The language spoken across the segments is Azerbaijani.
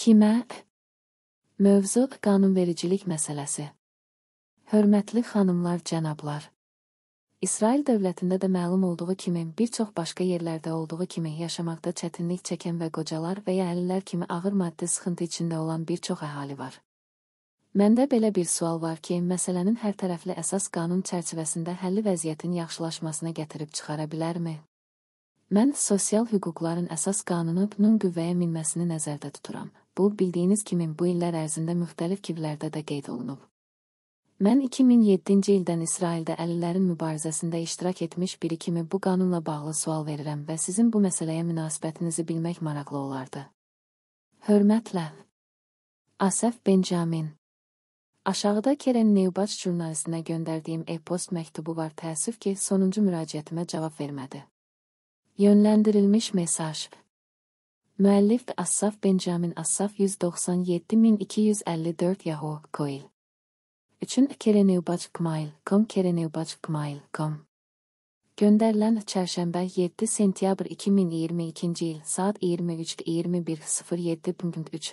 Kimə? Mövzu qanunvericilik məsələsi. Hörmətli xanımlar, cənablar. İsrail dövlətində də məlum olduğu kimi, bir çox başqa yerlərdə olduğu kimi yaşamaqda çətinlik çəkən və qocalar və ya əlillər kimi ağır maddi sıxıntı içində olan bir çox əhali var. Məndə belə bir sual var ki, məsələnin hər tərəfli əsas qanun çərçivəsində həlli vəziyyətin yaxşılaşmasına gətirib çıxara bilərmi? Mən sosial hüquqların əsas qanunu bunun qüvvəyə minməsini nəzərdə tuturam. Bu, bildiyiniz kimi bu illər ərzində müxtəlif kivlərdə də qeyd olunub. Mən 2007-ci ildən İsraildə əlilərin mübarizəsində iştirak etmiş biri kimi bu qanunla bağlı sual verirəm və sizin bu məsələyə münasibətinizi bilmək maraqlı olardı. Hörmətlə. Asəf Benjamin Aşağıda Keren Neubaç jurnalistinə göndərdiyim e-post məktubu var təəssüf ki, sonuncu müraciətimə cavab vermədi. Yönləndirilmiş mesaj Müəllif Assaf Benjamin Assaf 197254 Yahoo Coil. Üçün kerenevbacmail.com kerenevbacmail.com Göndərilən çərşənbə 7 sentyabr 2022-ci il saat 23:21:07.3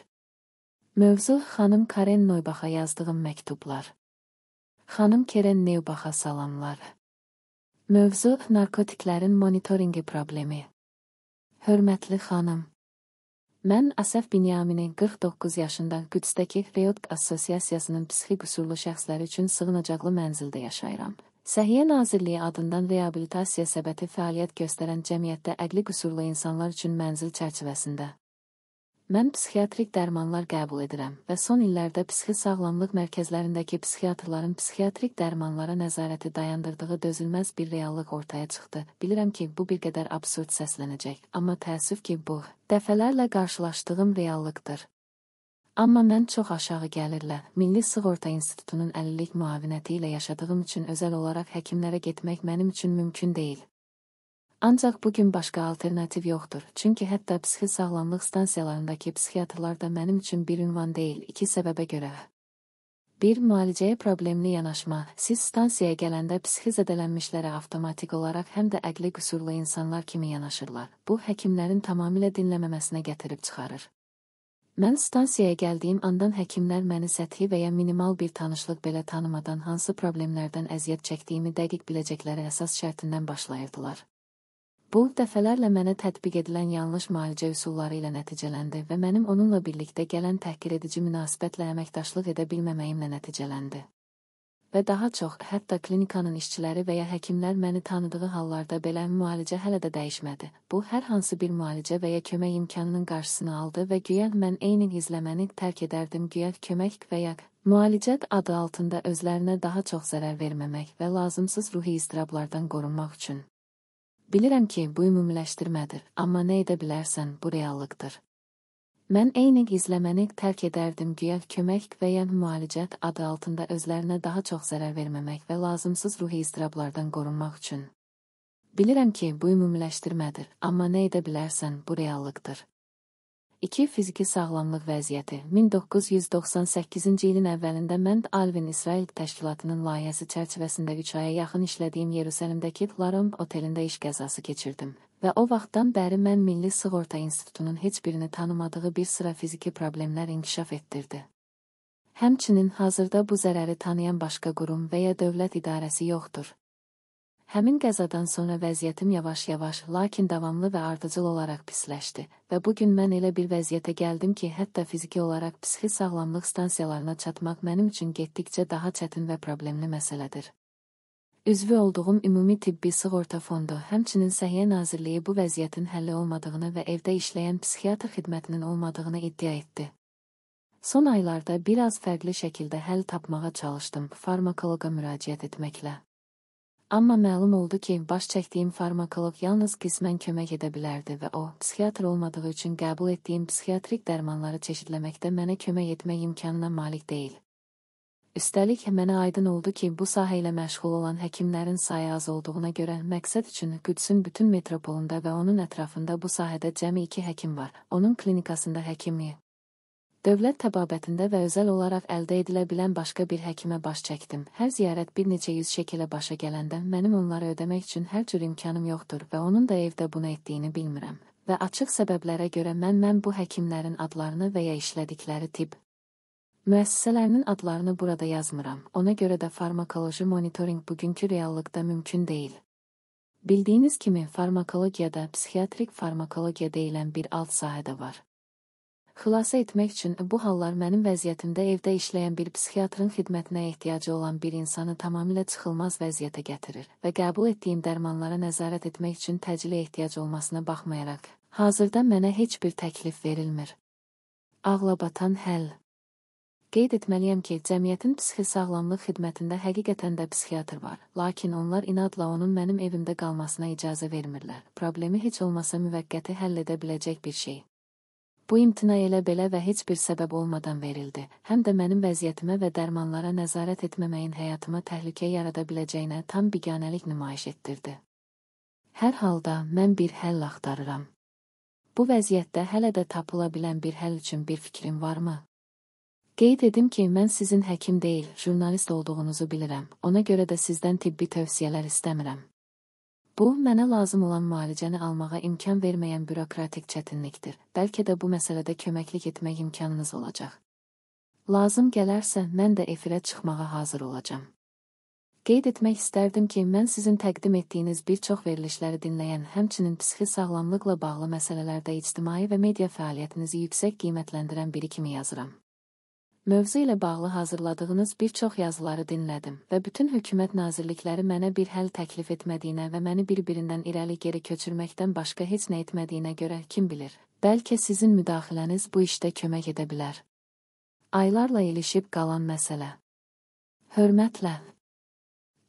Mövzu xanım Karen Noybaxa yazdığım məktublar. Xanım Karen Noybaxa salamlar. Mövzu narkotiklərin monitorinqi problemi. Hörmətli xanım Mən Asəf Binyaminin 49 yaşında Qüdsdəki Feyotq Assosiasiyasının psixik usullu şəxsləri üçün sığınacaqlı mənzildə yaşayıram. Səhiyyə Nazirliyi adından reabilitasiya səbəti fəaliyyət göstərən cəmiyyətdə əqli qüsurlu insanlar üçün mənzil çərçivəsində Mən psixiatrik dərmanlar qəbul edirəm və son illərdə psixi sağlamlıq mərkəzlərindəki psixiatrların psixiatrik dərmanlara nəzarəti dayandırdığı dözülməz bir reallıq ortaya çıxdı. Bilirəm ki, bu bir qədər absurd səslənəcək, amma təəssüf ki, bu dəfələrlə qarşılaşdığım reallıqdır. Amma mən çox aşağı gəlirlə, Milli Sığorta İnstitutunun 50-lik müavinəti ilə yaşadığım üçün özəl olaraq həkimlərə getmək mənim üçün mümkün deyil. Ancaq bugün başqa alternativ yoxdur, çünki hətta psixi sağlamlıq stansiyalarındakı psixiatrlar da mənim üçün bir ünvan deyil, iki səbəbə görə. 1. Müalicəyə problemli yanaşma. Siz stansiyaya gələndə psixi zədələnmişlərə avtomatik olaraq həm də əqli qüsurlu insanlar kimi yanaşırlar. Bu, həkimlərin tamamilə dinləməməsinə gətirib çıxarır. Mən stansiyaya gəldiyim andan həkimlər məni səthi və ya minimal bir tanışlıq belə tanımadan hansı problemlərdən əziyyət çəkdiyimi dəqiq biləcəkləri əsas şərtindən başlayırdılar. Bu, dəfələrlə mənə tətbiq edilən yanlış müalicə üsulları ilə nəticələndi və mənim onunla birlikdə gələn təhqir edici münasibətlə əməkdaşlıq edə bilməməyimlə nəticələndi. Və daha çox, hətta klinikanın işçiləri və ya həkimlər məni tanıdığı hallarda belə müalicə hələ də dəyişmədi. Bu, hər hansı bir müalicə və ya kömək imkanının qarşısını aldı və güya mən eyni izləməni tərk edərdim, güya kömək və ya müalicət adı altında özlərinə daha çox zərər verməmək və lazımsız ruhi iztirablardan qorunmaq üçün. Bilirəm ki, bu ümumiləşdirmədir, amma nə edə bilərsən, bu reallıqdır. Mən eyni gizləməni tərk edərdim güya kömək və ya müalicət adı altında özlərinə daha çox zərər verməmək və lazımsız ruhi iztirablardan qorunmaq üçün. Bilirəm ki, bu ümumiləşdirmədir, amma nə edə bilərsən, bu reallıqdır. 2. Fiziki sağlamlıq vəziyyəti 1998-ci ilin əvvəlində mən Alvin İsrail təşkilatının layihəsi çərçivəsində 3 aya yaxın işlədiyim Yerusəlimdəki Laramb otelində iş qəzası keçirdim və o vaxtdan bəri mən Milli Sığorta İnstitutunun heç birini tanımadığı bir sıra fiziki problemlər inkişaf etdirdi. Həmçinin hazırda bu zərəri tanıyan başqa qurum və ya dövlət idarəsi yoxdur. Həmin qəzadan sonra vəziyyətim yavaş-yavaş, lakin davamlı və ardıcıl olaraq pisləşdi və bu gün mən elə bir vəziyyətə gəldim ki, hətta fiziki olaraq psixi sağlamlıq stansiyalarına çatmaq mənim üçün getdikcə daha çətin və problemli məsələdir. Üzvü olduğum ümumi tibbi sığorta fondu, həmçinin Səhiyyə Nazirliyi bu vəziyyətin həlli olmadığını və evdə işləyən psixiatr xidmətinin olmadığını iddia etdi. Son aylarda biraz fərqli şəkildə həll tapmağa çalışdım, farmakoloqa müraciət etməklə. Amma məlum oldu ki, baş çəkdiyim farmakolog yalnız qismən kömək edə bilərdi və o, psixiatr olmadığı üçün qəbul etdiyim psixiatrik dərmanları çeşidləməkdə mənə kömək etmək imkanına malik deyil. Üstəlik, mənə aydın oldu ki, bu sahə ilə məşğul olan həkimlərin sayı az olduğuna görə məqsəd üçün Qüdsün bütün metropolunda və onun ətrafında bu sahədə cəmi iki həkim var. Onun klinikasında həkimi, Dövlət təbabətində və özəl olaraq əldə edilə bilən başqa bir həkimə baş çəkdim. Hər ziyarət bir neçə yüz şəkilə başa gələndə mənim onları ödəmək üçün hər cür imkanım yoxdur və onun da evdə bunu etdiyini bilmirəm. Və açıq səbəblərə görə mən mən bu həkimlərin adlarını və ya işlədikləri tibb müəssisələrinin adlarını burada yazmıram. Ona görə də farmakoloji monitorinq bugünkü reallıqda mümkün deyil. Bildiyiniz kimi farmakologiyada psixiatrik farmakologiya deyilən bir alt sahədə var. Xülasə etmək üçün bu hallar mənim vəziyyətimdə evdə işləyən bir psixiatrın xidmətinə ehtiyacı olan bir insanı tamamilə çıxılmaz vəziyyətə gətirir və qəbul etdiyim dərmanlara nəzarət etmək üçün təcili ehtiyac olmasına baxmayaraq, hazırda mənə heç bir təklif verilmir. Ağlabatan həll Qeyd etməliyəm ki, cəmiyyətin psixisağlamlıq xidmətində həqiqətən də psixiatr var, lakin onlar inadla onun mənim evimdə qalmasına icazə vermirlər. Problemi heç olmasa müvəqqəti həll edə biləcək bir şey. Bu imtina elə belə və heç bir səbəb olmadan verildi, həm də mənim vəziyyətimə və dərmanlara nəzarət etməməyin həyatıma təhlükə yarada biləcəyinə tam biganəlik nümayiş etdirdi. Hər halda mən bir həll axtarıram. Bu vəziyyətdə hələ də tapıla bilən bir həll üçün bir fikrim varmı? Qeyd edim ki, mən sizin həkim deyil, jurnalist olduğunuzu bilirəm. Ona görə də sizdən tibbi tövsiyələr istəmirəm. Bu, mənə lazım olan müalicəni almağa imkan verməyən bürokratik çətinlikdir. Bəlkə də bu məsələdə köməklik etmək imkanınız olacaq. Lazım gələrsə, mən də efirə çıxmağa hazır olacam. Qeyd etmək istərdim ki, mən sizin təqdim etdiyiniz bir çox verilişləri dinləyən, həmçinin psixi sağlamlıqla bağlı məsələlərdə ictimai və media fəaliyyətinizi yüksək qiymətləndirən biri kimi yazıram. Mövzu ilə bağlı hazırladığınız bir çox yazıları dinlədim və bütün hökumət nazirlikləri mənə bir həll təklif etmədiyinə və məni bir-birindən irəli geri köçürməkdən başqa heç nə etmədiyinə görə kim bilir, bəlkə sizin müdaxiləniz bu işdə kömək edə bilər. Aylarla ilişib qalan məsələ. Hörmətlə.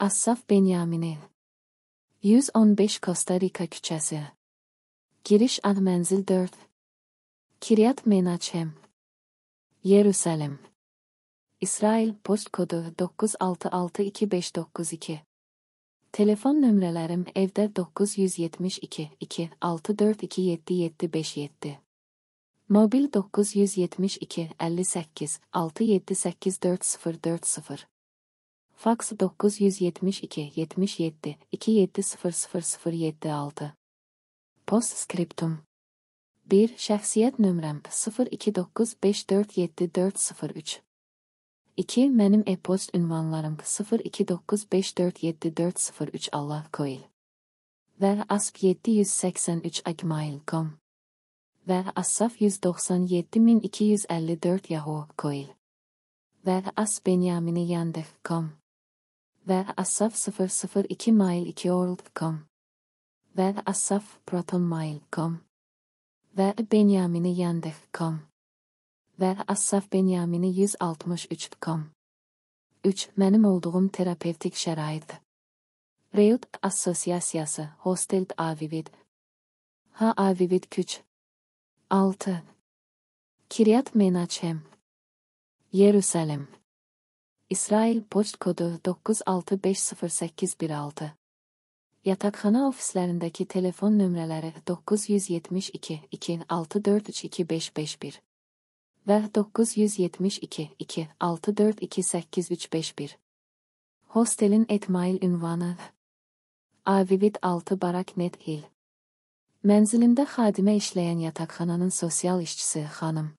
Assaf Benyamini 115 Costa Rica küçəsi Giriş ad mənzil 4 Kiryat Menachem Yerusalem İsrail postkodu 9662592 Telefon nömrələrim evde 972 2 6427757 Mobil 972 58 6784040 Faks 972 77 270076 Postscriptum 1. Şəxsiyyət nömrəm 029547403 2. Mənim e-post ünvanlarım 029547403 Allah Koil və asp 783 agmail.com və asaf 197254 yahoo Koil və asp benyamini yandex.com və asaf 002 mail 2 orld.com və asaf protonmail.com və Benyamini Yandex.com və Assaf Benyamini 163.com 3. Mənim olduğum terapevtik şərait Reyut Assosiasiyası Hostel Avivid Ha Avivid Küç 6. Kiryat Menachem Yerusalem İsrail Poçt kodu 9650816 Yataqxana ofislərindəki telefon nömrələri 972-26432-551 və 972-26428-351. Hostelin etmail ünvanı Avivit 6 Barak Net Hill. Mənzilində xadimə işləyən yataqxananın sosial işçisi xanım.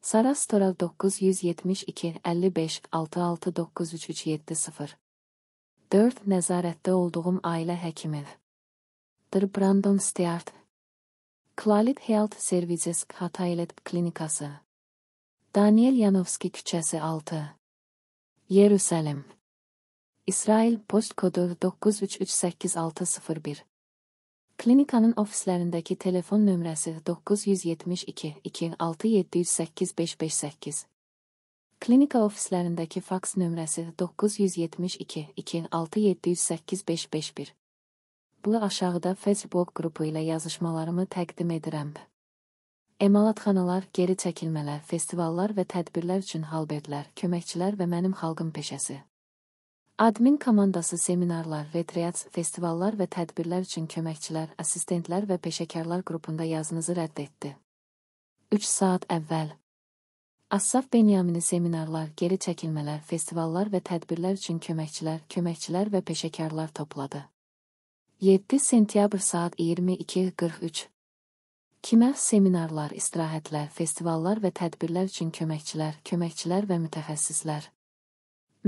Sara Storal 972 55 66 93370 4. Nəzarətdə olduğum ailə həkimi. Dr. Brandon Stewart. Quality Health Services Hataylet Klinikası. Daniel Yanovski küçəsi 6. Yerusəlim. İsrail post kodu 9338601. Klinikanın ofislərindəki telefon nömrəsi 972 2 6 708 558. Klinika ofislərindəki faks nömrəsi 972-267-8551. Bu aşağıda Facebook qrupu ilə yazışmalarımı təqdim edirəm. Emalatxanalar, geri çəkilmələr, festivallar və tədbirlər üçün halberdlər, köməkçilər və mənim xalqım peşəsi. Admin komandası seminarlar, retreats, festivallar və tədbirlər üçün köməkçilər, assistentlər və peşəkarlar qrupunda yazınızı rədd etdi. 3 saat əvvəl Assaf Benyamini seminarlar, geri çəkilmələr, festivallar və tədbirlər üçün köməkçilər, köməkçilər və peşəkarlar topladı. 7 sentyabr saat 22:43 Kimə seminarlar, istirahətlər, festivallar və tədbirlər üçün köməkçilər, köməkçilər və mütəxəssislər.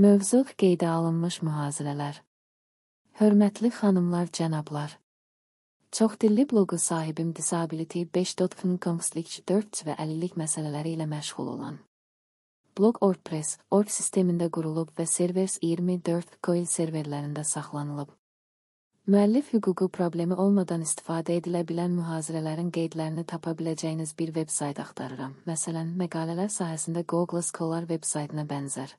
Mövzu qeydə alınmış mühazirələr. Hörmətli xanımlar, cənablar. Çox dilli bloqu sahibim Disability 5.com/4 və əlillik məsələləri ilə məşğul olan. Blog WordPress, org sistemində qurulub və Servers 24 coil serverlərində saxlanılıb. Müəllif hüququ problemi olmadan istifadə edilə bilən mühazirələrin qeydlərini tapa biləcəyiniz bir veb-sayt axtarıram. Məsələn, məqalələr sahəsində Google Scholar veb-saytına bənzər.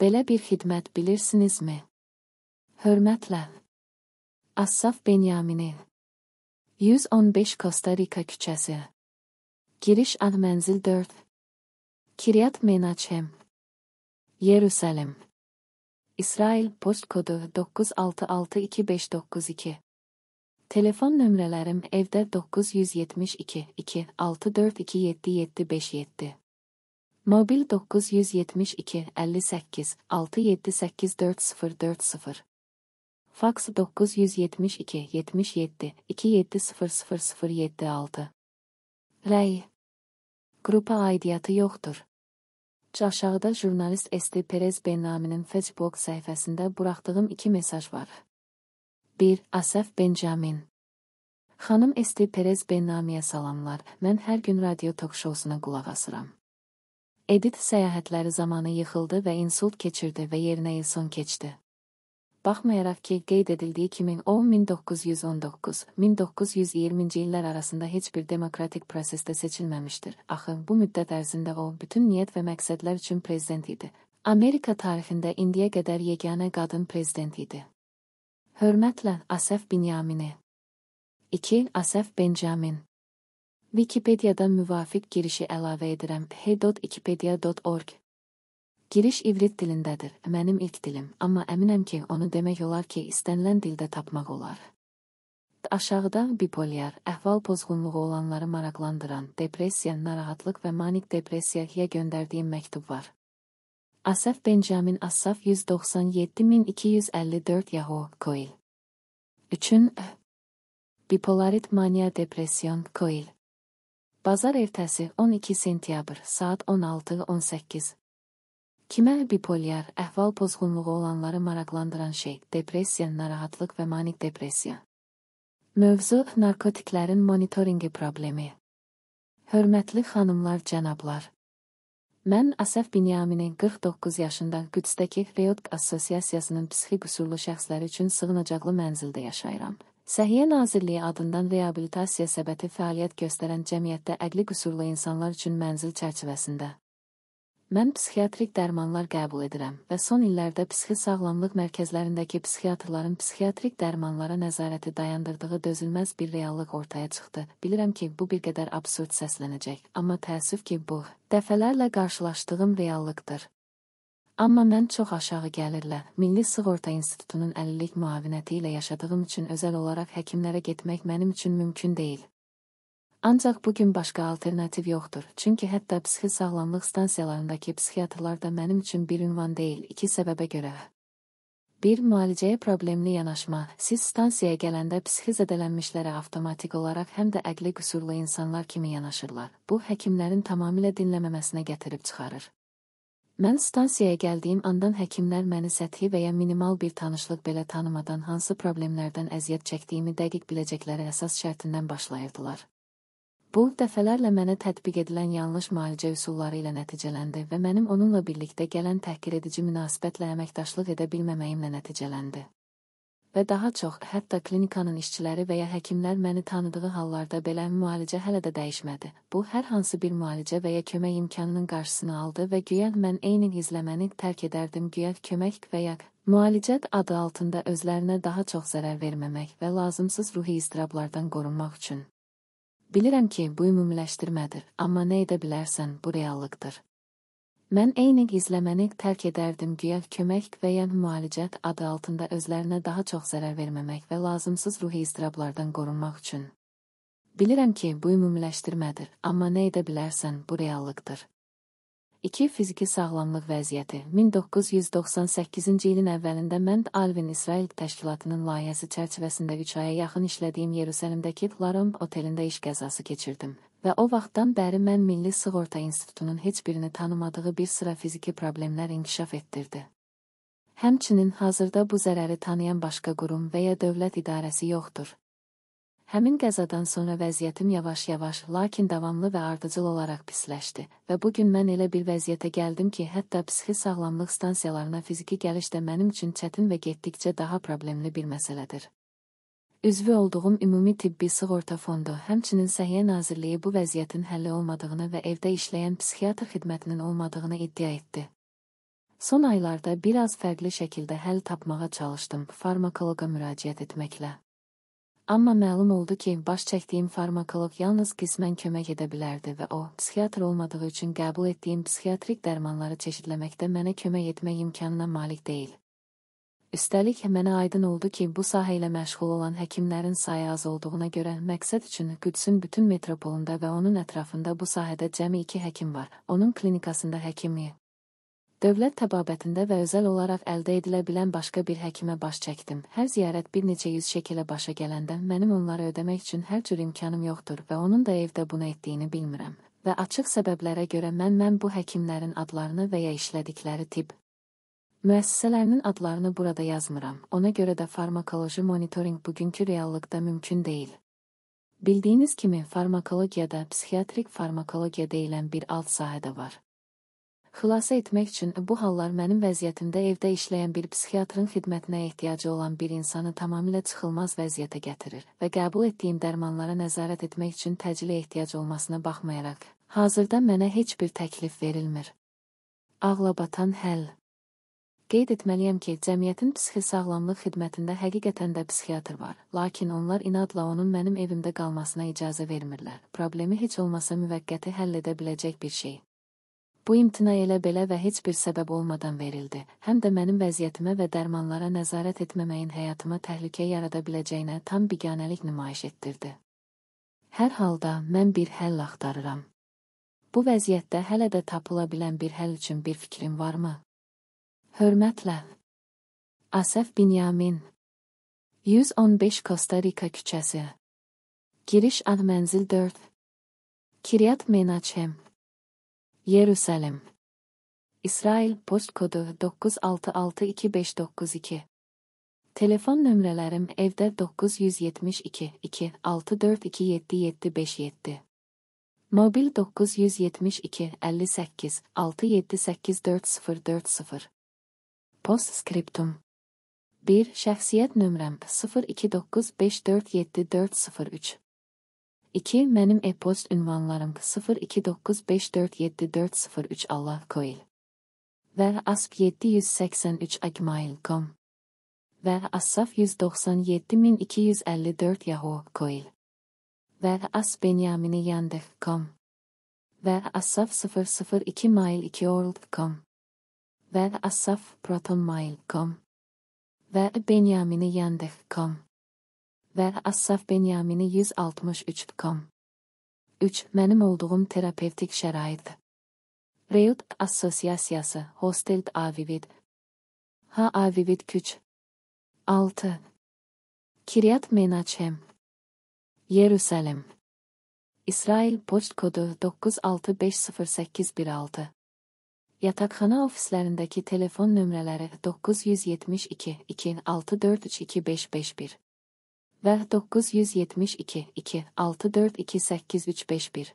Belə bir xidmət bilirsinizmi? Hörmətlə. Assaf Benyaminov 115 Costa Rica Küçesi Giriş Ad Menzil 4 Kiryat Menachem Yerusalem İsrail Postkodu 9662592 Telefon nömrələrim evde 972 264277757 Mobil 972 58 6784040 Faks 972 77 270007 Rəy Qrupa aidiyyatı yoxdur. Aşağıda jurnalist Esti Perez Benaminin Facebook səhifəsində buraxdığım iki mesaj var. 1. Asəf Benjamin Xanım Esti Perez Benamiyə salamlar, mən hər gün radio tok şousuna qulaq asıram. Edit səyahətləri zamanı yıxıldı və insult keçirdi və yerinə ilson keçdi. Baxmayaraq ki, qeyd edildiyi kimi o 1919-1920-ci illər arasında heç bir demokratik prosesdə seçilməmişdir. Axı bu müddət ərzində o bütün niyyət və məqsədlər üçün prezident idi. Amerika tarixində indiyə qədər yeganə qadın prezident idi. Hörmətlə Asəf Binyamini 2. Asəf Benjamin Wikipediyada müvafiq girişi əlavə edirəm. hey.wikipedia.org Giriş ivrit dilindədir, mənim ilk dilim, amma əminəm ki, onu demək olar ki, istənilən dildə tapmaq olar. Aşağıda bipolyar, əhval pozğunluğu olanları maraqlandıran, depressiya, narahatlıq və manik depressiyaya göndərdiyim məktub var. Asaf Benjamin Asaf 197254 Yahoo Coil. Üçün Bipolarit Mania Depresyon Coil. Bazar ertəsi 12 sentyabr saat 16:18. Kimə bipolyar əhval pozğunluğu olanları maraqlandıran şey depressiya, narahatlıq və manik depressiya. Mövzu narkotiklərin monitorinqi problemi. Hörmətli xanımlar, cənablar. Mən Asəf Binyaminin 49 yaşında Qüdsdəki Reyotq Assosiasiyasının psixi qüsurlu şəxsləri üçün sığınacaqlı mənzildə yaşayıram. Səhiyyə Nazirliyi adından reabilitasiya səbəti fəaliyyət göstərən cəmiyyətdə əqli qüsurlu insanlar üçün mənzil çərçivəsində Mən psixiatrik dərmanlar qəbul edirəm və son illərdə psixi sağlamlıq mərkəzlərindəki psixiatrların psixiatrik dərmanlara nəzarəti dayandırdığı dözülməz bir reallıq ortaya çıxdı. Bilirəm ki, bu bir qədər absurd səslənəcək, amma təəssüf ki, bu dəfələrlə qarşılaşdığım reallıqdır. Amma mən çox aşağı gəlirlə, Milli Sığorta İnstitutunun 50-lik müavinəti ilə yaşadığım üçün özəl olaraq həkimlərə getmək mənim üçün mümkün deyil. Ancaq bu gün başqa alternativ yoxdur. Çünki hətta psixi sağlamlıq stansiyalarındakı psixiatrlar da mənim üçün bir ünvan deyil, iki səbəbə görə. 1. Müalicəyə problemli yanaşma. Siz stansiyaya gələndə psixi zədələnmişlərə avtomatik olaraq həm də əqli qüsurlu insanlar kimi yanaşırlar. Bu, həkimlərin tamamilə dinləməməsinə gətirib çıxarır. Mən stansiyaya gəldiyim andan həkimlər məni səthi və ya minimal bir tanışlıq belə tanımadan hansı problemlərdən əziyyət çəkdiyimi dəqiq biləcəkləri əsas şərtindən başlayırdılar. Bu, dəfələrlə mənə tətbiq edilən yanlış müalicə üsulları ilə nəticələndi və mənim onunla birlikdə gələn təhqir edici münasibətlə əməkdaşlıq edə bilməməyimlə nəticələndi. Və daha çox, hətta klinikanın işçiləri və ya həkimlər məni tanıdığı hallarda belə müalicə hələ də dəyişmədi. Bu, hər hansı bir müalicə və ya kömək imkanının qarşısını aldı və güya mən eyni izləməni tərk edərdim, güya kömək və ya müalicət adı altında özlərinə daha çox zərər verməmək və lazımsız ruhi istirablardan qorunmaq üçün. Bilirəm ki, bu ümumiləşdirmədir, amma nə edə bilərsən, bu reallıqdır. Mən eyni gizləməni tərk edərdim güya kömək və ya müalicət adı altında özlərinə daha çox zərər verməmək və lazımsız ruhi iztirablardan qorunmaq üçün. Bilirəm ki, bu ümumiləşdirmədir, amma nə edə bilərsən, bu reallıqdır. 2. Fiziki sağlamlıq vəziyyəti 1998-ci ilin əvvəlində mən Alvin İsrail Təşkilatının layihəsi çərçivəsində 3 aya yaxın işlədiyim Yerusəlimdəki Larom otelində iş qəzası keçirdim və o vaxtdan bəri mən Milli Sığorta İnstitutunun heç birini tanımadığı bir sıra fiziki problemlər inkişaf etdirdi. Həmçinin hazırda bu zərəri tanıyan başqa qurum və ya dövlət idarəsi yoxdur. Həmin qəzadan sonra vəziyyətim yavaş-yavaş, lakin davamlı və ardıcıl olaraq pisləşdi və bu gün mən elə bir vəziyyətə gəldim ki, hətta psixi sağlamlıq stansiyalarına fiziki gəliş də mənim üçün çətin və getdikcə daha problemli bir məsələdir. Üzvü olduğum Ümumi Tibbi Sığorta Fondu, həmçinin Səhiyyə Nazirliyi bu vəziyyətin həlli olmadığını və evdə işləyən psixiatr xidmətinin olmadığını iddia etdi. Son aylarda biraz fərqli şəkildə həll tapmağa çalışdım, farmakoloqa müraciət etməklə. Amma məlum oldu ki, baş çəkdiyim farmakolog yalnız qismən kömək edə bilərdi və o, psixiatr olmadığı üçün qəbul etdiyim psixiatrik dərmanları çeşidləməkdə mənə kömək etmək imkanına malik deyil. Üstəlik, mənə aydın oldu ki, bu sahə ilə məşğul olan həkimlərin sayı az olduğuna görə məqsəd üçün Qüdsün bütün metropolunda və onun ətrafında bu sahədə cəmi iki həkim var. Onun klinikasında həkimi, Dövlət təbabətində və özəl olaraq əldə edilə bilən başqa bir həkimə baş çəkdim. Hər ziyarət bir neçə yüz şəkilə başa gələndə mənim onları ödəmək üçün hər cür imkanım yoxdur və onun da evdə bunu etdiyini bilmirəm. Və açıq səbəblərə görə mən mən bu həkimlərin adlarını və ya işlədikləri tip müəssisələrinin adlarını burada yazmıram. Ona görə də farmakoloji monitorinq bugünkü reallıqda mümkün deyil. Bildiyiniz kimi farmakologiyada psixiatrik farmakologiya deyilən bir alt sahədə var. Xülasə etmək üçün bu hallar mənim vəziyyətimdə evdə işləyən bir psixiatrın xidmətinə ehtiyacı olan bir insanı tamamilə çıxılmaz vəziyyətə gətirir və qəbul etdiyim dərmanlara nəzarət etmək üçün təcili ehtiyac olmasına baxmayaraq, hazırda mənə heç bir təklif verilmir. Ağlabatan həll Qeyd etməliyəm ki, cəmiyyətin psixisağlamlıq xidmətində həqiqətən də psixiatr var, lakin onlar inadla onun mənim evimdə qalmasına icazə vermirlər. Problemi heç olmasa müvəqqəti həll edə biləcək bir şey. Bu imtina elə belə və heç bir səbəb olmadan verildi. Həm də mənim vəziyyətimə və dərmanlara nəzarət etməməyin həyatıma təhlükə yarada biləcəyinə tam biganəlik nümayiş etdirdi. Hər halda mən bir həll axtarıram. Bu vəziyyətdə hələ də tapıla bilən bir həll üçün bir fikrim varmı? Hörmətlə. Asəf Binyamin 115 Costa Rica küçəsi Giriş ad mənzil 4 Kiryat Menachem Yerusalem İsrail postkodu 9662592 Telefon nömrələrim evde 972 2 6427757 Mobil 972 58 6784040 Postscriptum 1. Şəxsiyyət nömrəm 0295474003 2. Mənim e-poçt ünvanlarım 029547403 Allah Koil və asp783agmail.com və asaf 197254 yahoo Koil və asbenyaminiyandex.com və asaf 002 mail 2 orld.com və asaf protonmail.com və benyaminiyandex.com və Assaf Benyamini 163.com 3. Mənim olduğum terapevtik şərait. Reyut Assosiasiyası, Hostelt Avivid. Ha Avivid Küç. 6. Kiryat Menaçem. Yerüsalem. İsrail Poçt kodu 9650816. Yataqxana ofislərindəki telefon nömrələri 972 264325551 və 972 2 64 28351.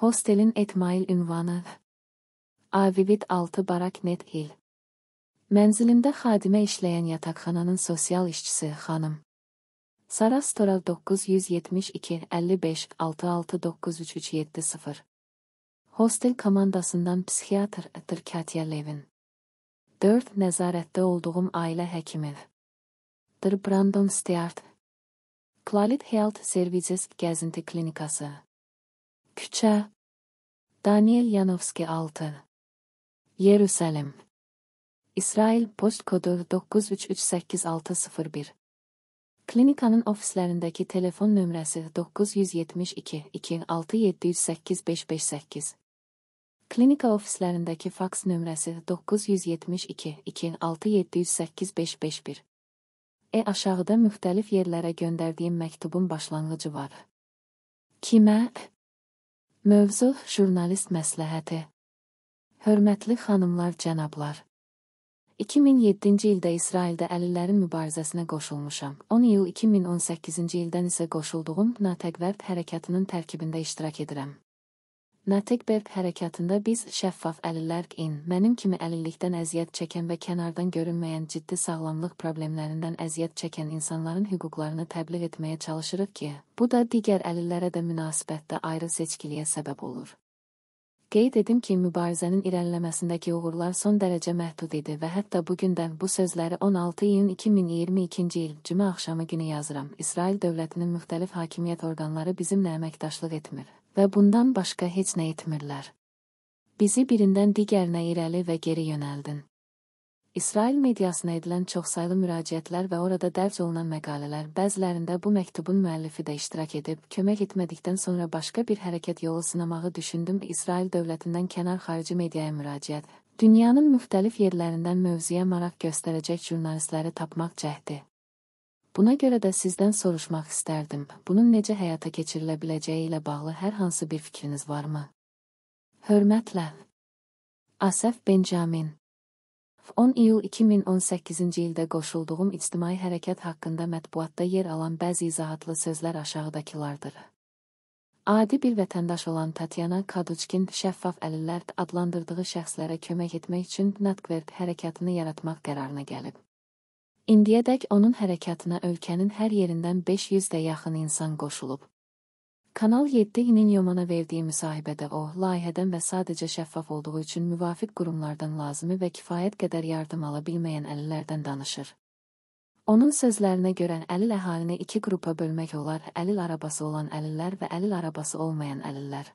Hostelin etmail ünvanı Avivit 6 Barak Net Hill Mənzilimdə xadimə işləyən yataqxananın sosial işçisi xanım Sara Storal 972 55 66 93370 Hostel komandasından psixiatr Dır Katya Levin 4. Nəzarətdə olduğum ailə həkimi Dır Brandon Stewart Qualit Health Services Gəzinti Klinikası Küçə Daniel Yanovski 6 Yerusəlim İsrail post kodu 9338601 Klinikanın ofislərindəki telefon nömrəsi 972 2678558. Klinika ofislərindəki faks nömrəsi 972 2678551. E aşağıda müxtəlif yerlərə göndərdiyim məktubun başlanğıcı var. Kimə? Mövzu jurnalist məsləhəti. Hörmətli xanımlar, cənablar. 2007-ci ildə İsraildə əlillərin mübarizəsinə qoşulmuşam. 10 iyul 2018-ci ildən isə qoşulduğum Natəqvərd hərəkatının tərkibində iştirak edirəm. Natiq Berg hərəkatında biz şəffaf əlillər in, mənim kimi əlillikdən əziyyət çəkən və kənardan görünməyən ciddi sağlamlıq problemlərindən əziyyət çəkən insanların hüquqlarını təbliğ etməyə çalışırıq ki, bu da digər əlillərə də münasibətdə ayrı seçkiliyə səbəb olur. Qeyd edim ki, mübarizənin irəliləməsindəki uğurlar son dərəcə məhdud idi və hətta bugündən bu sözləri 16 iyun 2022-ci il cümə axşamı günü yazıram. İsrail dövlətinin müxtəlif hakimiyyət orqanları bizimlə əməkdaşlıq etmir və bundan başqa heç nə etmirlər. Bizi birindən digərinə irəli və geri yönəldin. İsrail mediasına edilən çoxsaylı müraciətlər və orada dərc olunan məqalələr, bəzilərində bu məktubun müəllifi də iştirak edib, kömək etmədikdən sonra başqa bir hərəkət yolu sınamağı düşündüm. İsrail dövlətindən kənar xarici mediaya müraciət, dünyanın müxtəlif yerlərindən mövzuya maraq göstərəcək jurnalistləri tapmaq cəhdi. Buna görə də sizdən soruşmaq istərdim, bunun necə həyata keçirilə biləcəyi ilə bağlı hər hansı bir fikriniz varmı? Hörmətlə. Asəf Benjamin 10 iyul 2018-ci ildə qoşulduğum ictimai hərəkət haqqında mətbuatda yer alan bəzi izahatlı sözlər aşağıdakılardır. Adi bir vətəndaş olan Tatyana Kaduçkin şəffaf əlillər adlandırdığı şəxslərə kömək etmək üçün Natkvert hərəkatını yaratmaq qərarına gəlib. İndiyədək onun hərəkatına ölkənin hər yerindən 500-də yaxın insan qoşulub. Kanal 7-nin Yomana verdiyi müsahibədə o, layihədən və sadəcə şəffaf olduğu üçün müvafiq qurumlardan lazımi və kifayət qədər yardım ala bilməyən əlillərdən danışır. Onun sözlərinə görə əlil əhalini iki qrupa bölmək olar, əlil arabası olan əlillər və əlil arabası olmayan əlillər.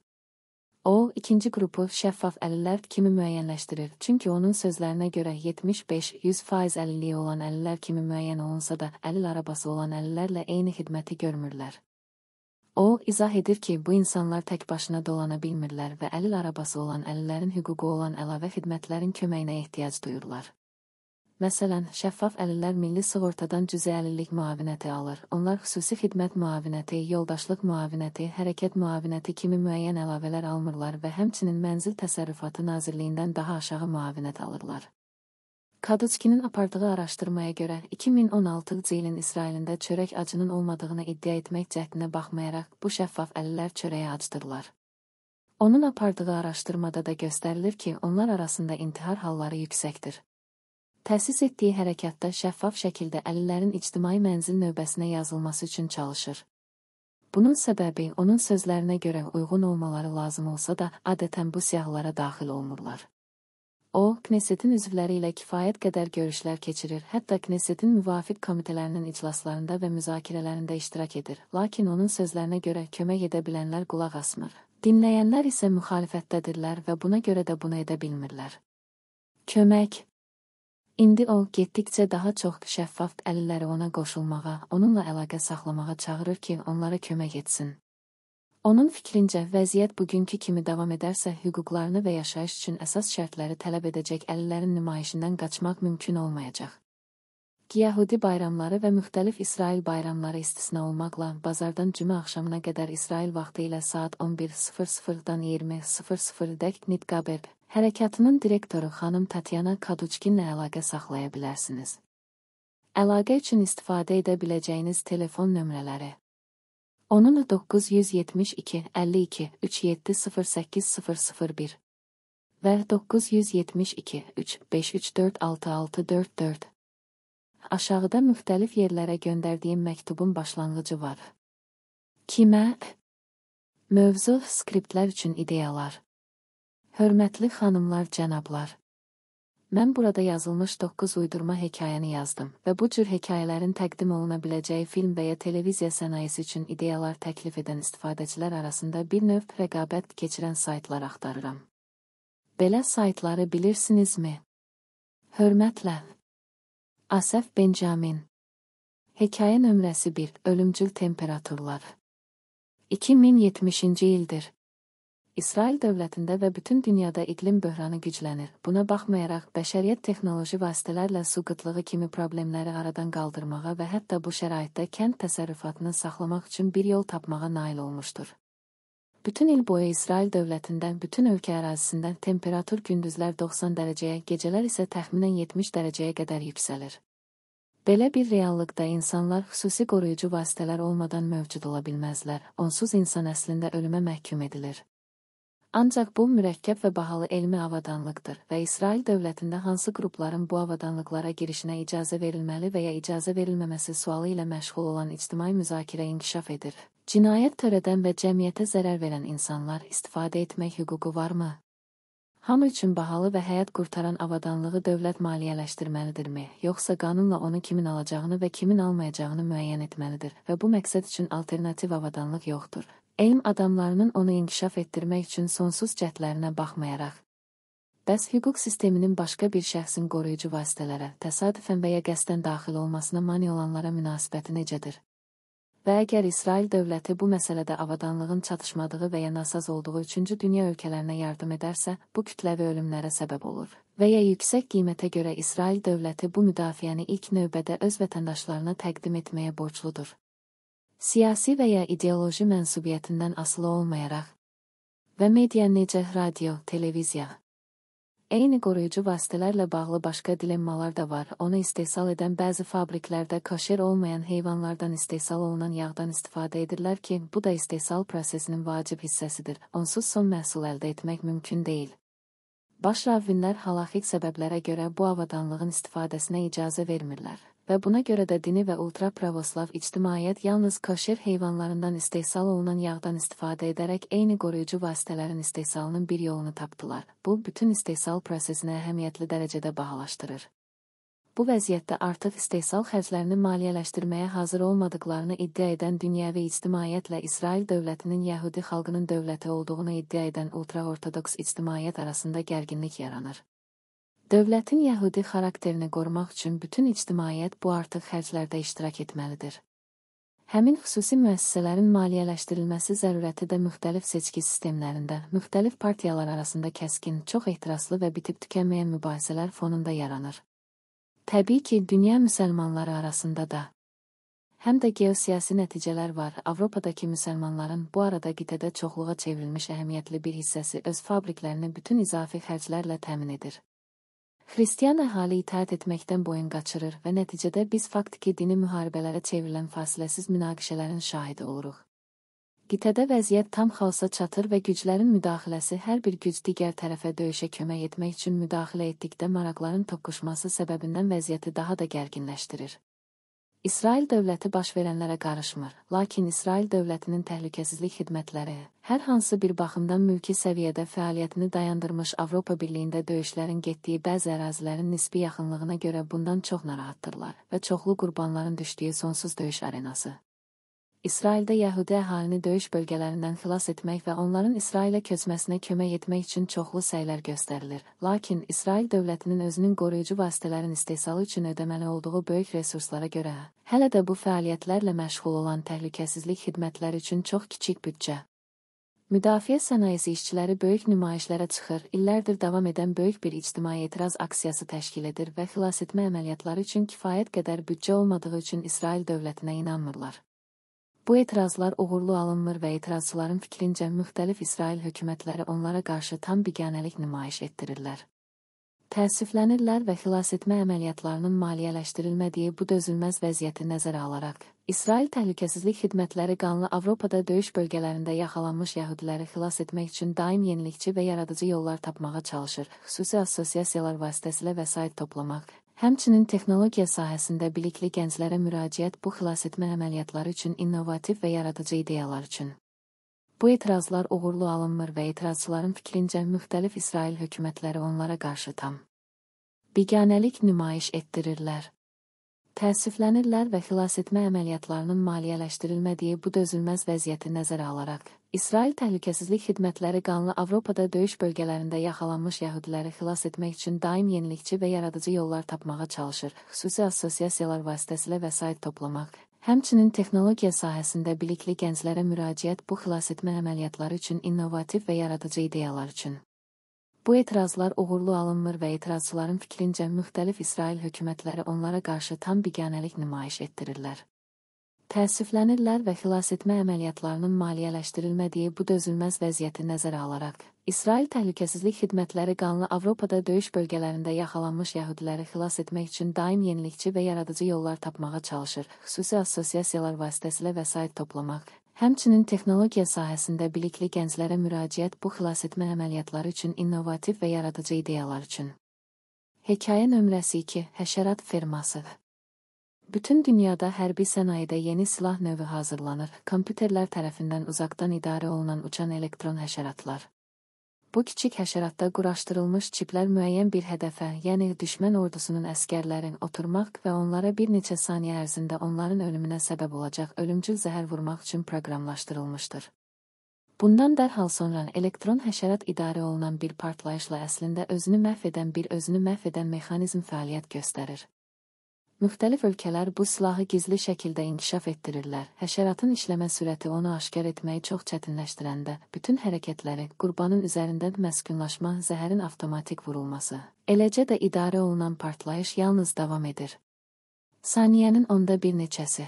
O, ikinci qrupu şəffaf əlillər kimi müəyyənləşdirir. Çünki onun sözlərinə görə 75-100% əlilliyi olan əlillər kimi müəyyən olunsa da, əlil arabası olan əlillərlə eyni xidməti görmürlər. O, izah edir ki, bu insanlar tək başına dolana bilmirlər və əlil arabası olan əlillərin hüququ olan əlavə xidmətlərin köməyinə ehtiyac duyurlar. Məsələn, şəffaf əlillər milli sığortadan cüzi əlillik müavinəti alır. Onlar xüsusi xidmət müavinəti, yoldaşlıq müavinəti, hərəkət müavinəti kimi müəyyən əlavələr almırlar və həmçinin Mənzil Təsərrüfatı Nazirliyindən daha aşağı müavinət alırlar. Kaduçkinin apardığı araşdırmaya görə 2016-cı ilin İsrailində çörək acının olmadığını iddia etmək cəhdinə baxmayaraq, bu şəffaf əlillər çörəyə acdırlar. Onun apardığı araşdırmada da göstərilir ki, onlar arasında intihar halları yüksəkdir təsis etdiyi hərəkətdə şəffaf şəkildə əlillərin ictimai mənzil növbəsinə yazılması üçün çalışır. Bunun səbəbi onun sözlərinə görə uyğun olmaları lazım olsa da, adətən bu siyahılara daxil olmurlar. O, Knessetin üzvləri ilə kifayət qədər görüşlər keçirir, hətta Knessetin müvafiq komitələrinin iclaslarında və müzakirələrində iştirak edir, lakin onun sözlərinə görə kömək edə bilənlər qulaq asmır. Dinləyənlər isə müxalifətdədirlər və buna görə də bunu edə bilmirlər. Kömək İndi o getdikcə daha çox şəffaf əlilləri ona qoşulmağa, onunla əlaqə saxlamağa çağırır ki, onlara kömək etsin. Onun fikrincə, vəziyyət bugünkü kimi davam edərsə, hüquqlarını və yaşayış üçün əsas şərtləri tələb edəcək əllərin nümayişindən qaçmaq mümkün olmayacaq. Yahudi bayramları və müxtəlif İsrail bayramları istisna olmaqla, bazardan cümə axşamına qədər İsrail vaxtı ilə saat 11:00-dan 20:00-dək Nitqaber Hərəkatının direktoru xanım Tatyana Kaduçkinlə əlaqə saxlaya bilərsiniz. Əlaqə üçün istifadə edə biləcəyiniz telefon nömrələri Onun 972 52 3708 001 və 972 3 534 6644 Aşağıda müxtəlif yerlərə göndərdiyim məktubun başlanğıcı var. Kimə? Mövzu skriptlər üçün ideyalar. Hörmətli xanımlar, cənablar. Mən burada yazılmış 9 uydurma hekayəni yazdım və bu cür hekayələrin təqdim oluna biləcəyi film və ya televiziya sənayesi üçün ideyalar təklif edən istifadəçilər arasında bir növ rəqabət keçirən saytlar axtarıram. Belə saytları bilirsinizmi? Hörmətlə. Asəf Benjamin. Hekayə nömrəsi 1: Ölümcül temperaturlar. 2070-ci ildir. İsrail dövlətində və bütün dünyada iqlim böhranı güclənir. Buna baxmayaraq, bəşəriyyət texnoloji vasitələrlə su qıtlığı kimi problemləri aradan qaldırmağa və hətta bu şəraitdə kənd təsərrüfatını saxlamaq üçün bir yol tapmağa nail olmuşdur. Bütün il boyu İsrail dövlətindən bütün ölkə ərazisindən temperatur gündüzlər 90 dərəcəyə, gecələr isə təxminən 70 dərəcəyə qədər yüksəlir. Belə bir reallıqda insanlar xüsusi qoruyucu vasitələr olmadan mövcud ola bilməzlər. Onsuz insan əslində ölümə məhkum edilir. Ancaq bu mürəkkəb və bahalı elmi avadanlıqdır və İsrail dövlətində hansı qrupların bu avadanlıqlara girişinə icazə verilməli və ya icazə verilməməsi sualı ilə məşğul olan ictimai müzakirə inkişaf edir. Cinayət törədən və cəmiyyətə zərər verən insanlar istifadə etmək hüququ varmı? Hamı üçün bahalı və həyat qurtaran avadanlığı dövlət maliyyələşdirməlidirmi, yoxsa qanunla onu kimin alacağını və kimin almayacağını müəyyən etməlidir və bu məqsəd üçün alternativ avadanlıq yoxdur elm adamlarının onu inkişaf etdirmək üçün sonsuz cəhdlərinə baxmayaraq, bəs hüquq sisteminin başqa bir şəxsin qoruyucu vasitələrə, təsadüfən və ya qəsdən daxil olmasına mane olanlara münasibəti necədir? Və əgər İsrail dövləti bu məsələdə avadanlığın çatışmadığı və ya nasaz olduğu üçüncü dünya ölkələrinə yardım edərsə, bu kütləvi ölümlərə səbəb olur. Və ya yüksək qiymətə görə İsrail dövləti bu müdafiəni ilk növbədə öz vətəndaşlarına təqdim etməyə borcludur siyasi və ya ideoloji mənsubiyyətindən asılı olmayaraq və media necə radio, televiziya. Eyni qoruyucu vasitələrlə bağlı başqa dilemmalar da var. Onu istehsal edən bəzi fabriklərdə kaşer olmayan heyvanlardan istehsal olunan yağdan istifadə edirlər ki, bu da istehsal prosesinin vacib hissəsidir. Onsuz son məhsul əldə etmək mümkün deyil. Baş ravvinlər halaxiq səbəblərə görə bu avadanlığın istifadəsinə icazə vermirlər və buna görə də dini və ultra-pravoslav ictimaiyyət yalnız kaşer heyvanlarından istehsal olunan yağdan istifadə edərək eyni qoruyucu vasitələrin istehsalının bir yolunu tapdılar. Bu, bütün istehsal prosesinə əhəmiyyətli dərəcədə bahalaşdırır. Bu vəziyyətdə artıq istehsal xərclərini maliyyələşdirməyə hazır olmadıqlarını iddia edən dünyəvi ictimaiyyətlə İsrail dövlətinin yəhudi xalqının dövləti olduğunu iddia edən ultra-ortodoks ictimaiyyət arasında gərginlik yaranır. Dövlətin yəhudi xarakterini qorumaq üçün bütün ictimaiyyət bu artıq xərclərdə iştirak etməlidir. Həmin xüsusi müəssisələrin maliyyələşdirilməsi zərurəti də müxtəlif seçki sistemlərində, müxtəlif partiyalar arasında kəskin, çox ehtiraslı və bitib tükənməyən mübahisələr fonunda yaranır. Təbii ki, dünya müsəlmanları arasında da həm də geosiyasi nəticələr var. Avropadakı müsəlmanların bu arada qitədə çoxluğa çevrilmiş əhəmiyyətli bir hissəsi öz fabriklərini bütün izafi xərclərlə təmin edir. Xristiyan əhali itaət etməkdən boyun qaçırır və nəticədə biz faktiki dini müharibələrə çevrilən fasiləsiz münaqişələrin şahidi oluruq. Qitədə vəziyyət tam xaosa çatır və güclərin müdaxiləsi hər bir güc digər tərəfə döyüşə kömək etmək üçün müdaxilə etdikdə maraqların toqquşması səbəbindən vəziyyəti daha da gərginləşdirir. İsrail dövləti baş verənlərə qarışmır, lakin İsrail dövlətinin təhlükəsizlik xidmətləri hər hansı bir baxımdan mülki səviyyədə fəaliyyətini dayandırmış Avropa Birliyində döyüşlərin getdiyi bəzi ərazilərin nisbi yaxınlığına görə bundan çox narahatdırlar və çoxlu qurbanların düşdüyü sonsuz döyüş arenası. İsraildə yəhudi əhalini döyüş bölgələrindən xilas etmək və onların İsrailə köçməsinə kömək etmək üçün çoxlu səylər göstərilir. Lakin İsrail dövlətinin özünün qoruyucu vasitələrin istehsalı üçün ödəməli olduğu böyük resurslara görə, hələ də bu fəaliyyətlərlə məşğul olan təhlükəsizlik xidmətləri üçün çox kiçik büdcə Müdafiə sənayesi işçiləri böyük nümayişlərə çıxır, illərdir davam edən böyük bir ictimai etiraz aksiyası təşkil edir və xilasetmə əməliyyatları üçün kifayət qədər büdcə olmadığı üçün İsrail dövlətinə inanmırlar. Bu etirazlar uğurlu alınmır və etirazçıların fikrincə müxtəlif İsrail hökumətləri onlara qarşı tam biganəlik nümayiş etdirirlər. Təəssüflənirlər və xilasetmə əməliyyatlarının maliyyələşdirilmədiyi bu dözülməz vəziyyəti nəzərə alaraq, İsrail Təhlükəsizlik Xidmətləri qanlı Avropada döyüş bölgələrində yaxalanmış yəhudiləri xilas etmək üçün daim yenilikçi və yaradıcı yollar tapmağa çalışır, xüsusi assosiasiyalar vasitəsilə vəsait toplamaq, Həmçinin texnologiya sahəsində bilikli gənclərə müraciət bu xilasetmə əməliyyatları üçün innovativ və yaradıcı ideyalar üçün. Bu etirazlar uğurlu alınmır və etirazçıların fikrincə müxtəlif İsrail hökumətləri onlara qarşı tam biganəlik nümayiş etdirirlər. Təəssüflənirlər və xilasetmə əməliyyatlarının maliyyələşdirilmədiyi bu dözülməz vəziyyəti nəzərə alaraq İsrail Təhlükəsizlik Xidmətləri qanlı Avropada döyüş bölgələrində yaxalanmış yəhudiləri xilas etmək üçün daim yenilikçi və yaradıcı yollar tapmağa çalışır, xüsusi assosiasiyalar vasitəsilə vəsait toplamaq. Həmçinin texnologiya sahəsində bilikli gənclərə müraciət bu xilas etmə əməliyyatları üçün innovativ və yaradıcı ideyalar üçün. Bu etirazlar uğurlu alınmır və etirazçıların fikrincə müxtəlif İsrail hökumətləri onlara qarşı tam biganəlik nümayiş etdirirlər təəssüflənirlər və xilasetmə əməliyyatlarının maliyyələşdirilmədiyi bu dözülməz vəziyyəti nəzərə alaraq, İsrail Təhlükəsizlik Xidmətləri qanlı Avropada döyüş bölgələrində yaxalanmış yəhudiləri xilas etmək üçün daim yenilikçi və yaradıcı yollar tapmağa çalışır, xüsusi assosiasiyalar vasitəsilə vəsait toplamaq. Həmçinin texnologiya sahəsində bilikli gənclərə müraciət bu xilasetmə əməliyyatları üçün innovativ və yaradıcı ideyalar üçün. Hekayə nömrəsi 2 Həşərat fermasıdır. Bütün dünyada hərbi sənayedə yeni silah növü hazırlanır, kompüterlər tərəfindən uzaqdan idarə olunan uçan elektron həşəratlar. Bu kiçik həşəratda quraşdırılmış çiplər müəyyən bir hədəfə, yəni düşmən ordusunun əskərlərin oturmaq və onlara bir neçə saniyə ərzində onların ölümünə səbəb olacaq ölümcül zəhər vurmaq üçün proqramlaşdırılmışdır. Bundan dərhal sonra elektron həşərat idarə olunan bir partlayışla əslində özünü məhv edən bir özünü məhv edən mexanizm fəaliyyət göstərir. Müxtəlif ölkələr bu silahı gizli şəkildə inkişaf etdirirlər. Həşəratın işləmə sürəti onu aşkar etməyi çox çətinləşdirəndə, bütün hərəkətləri, qurbanın üzərindən məskunlaşma, zəhərin avtomatik vurulması, eləcə də idarə olunan partlayış yalnız davam edir. Saniyənin onda bir neçəsi.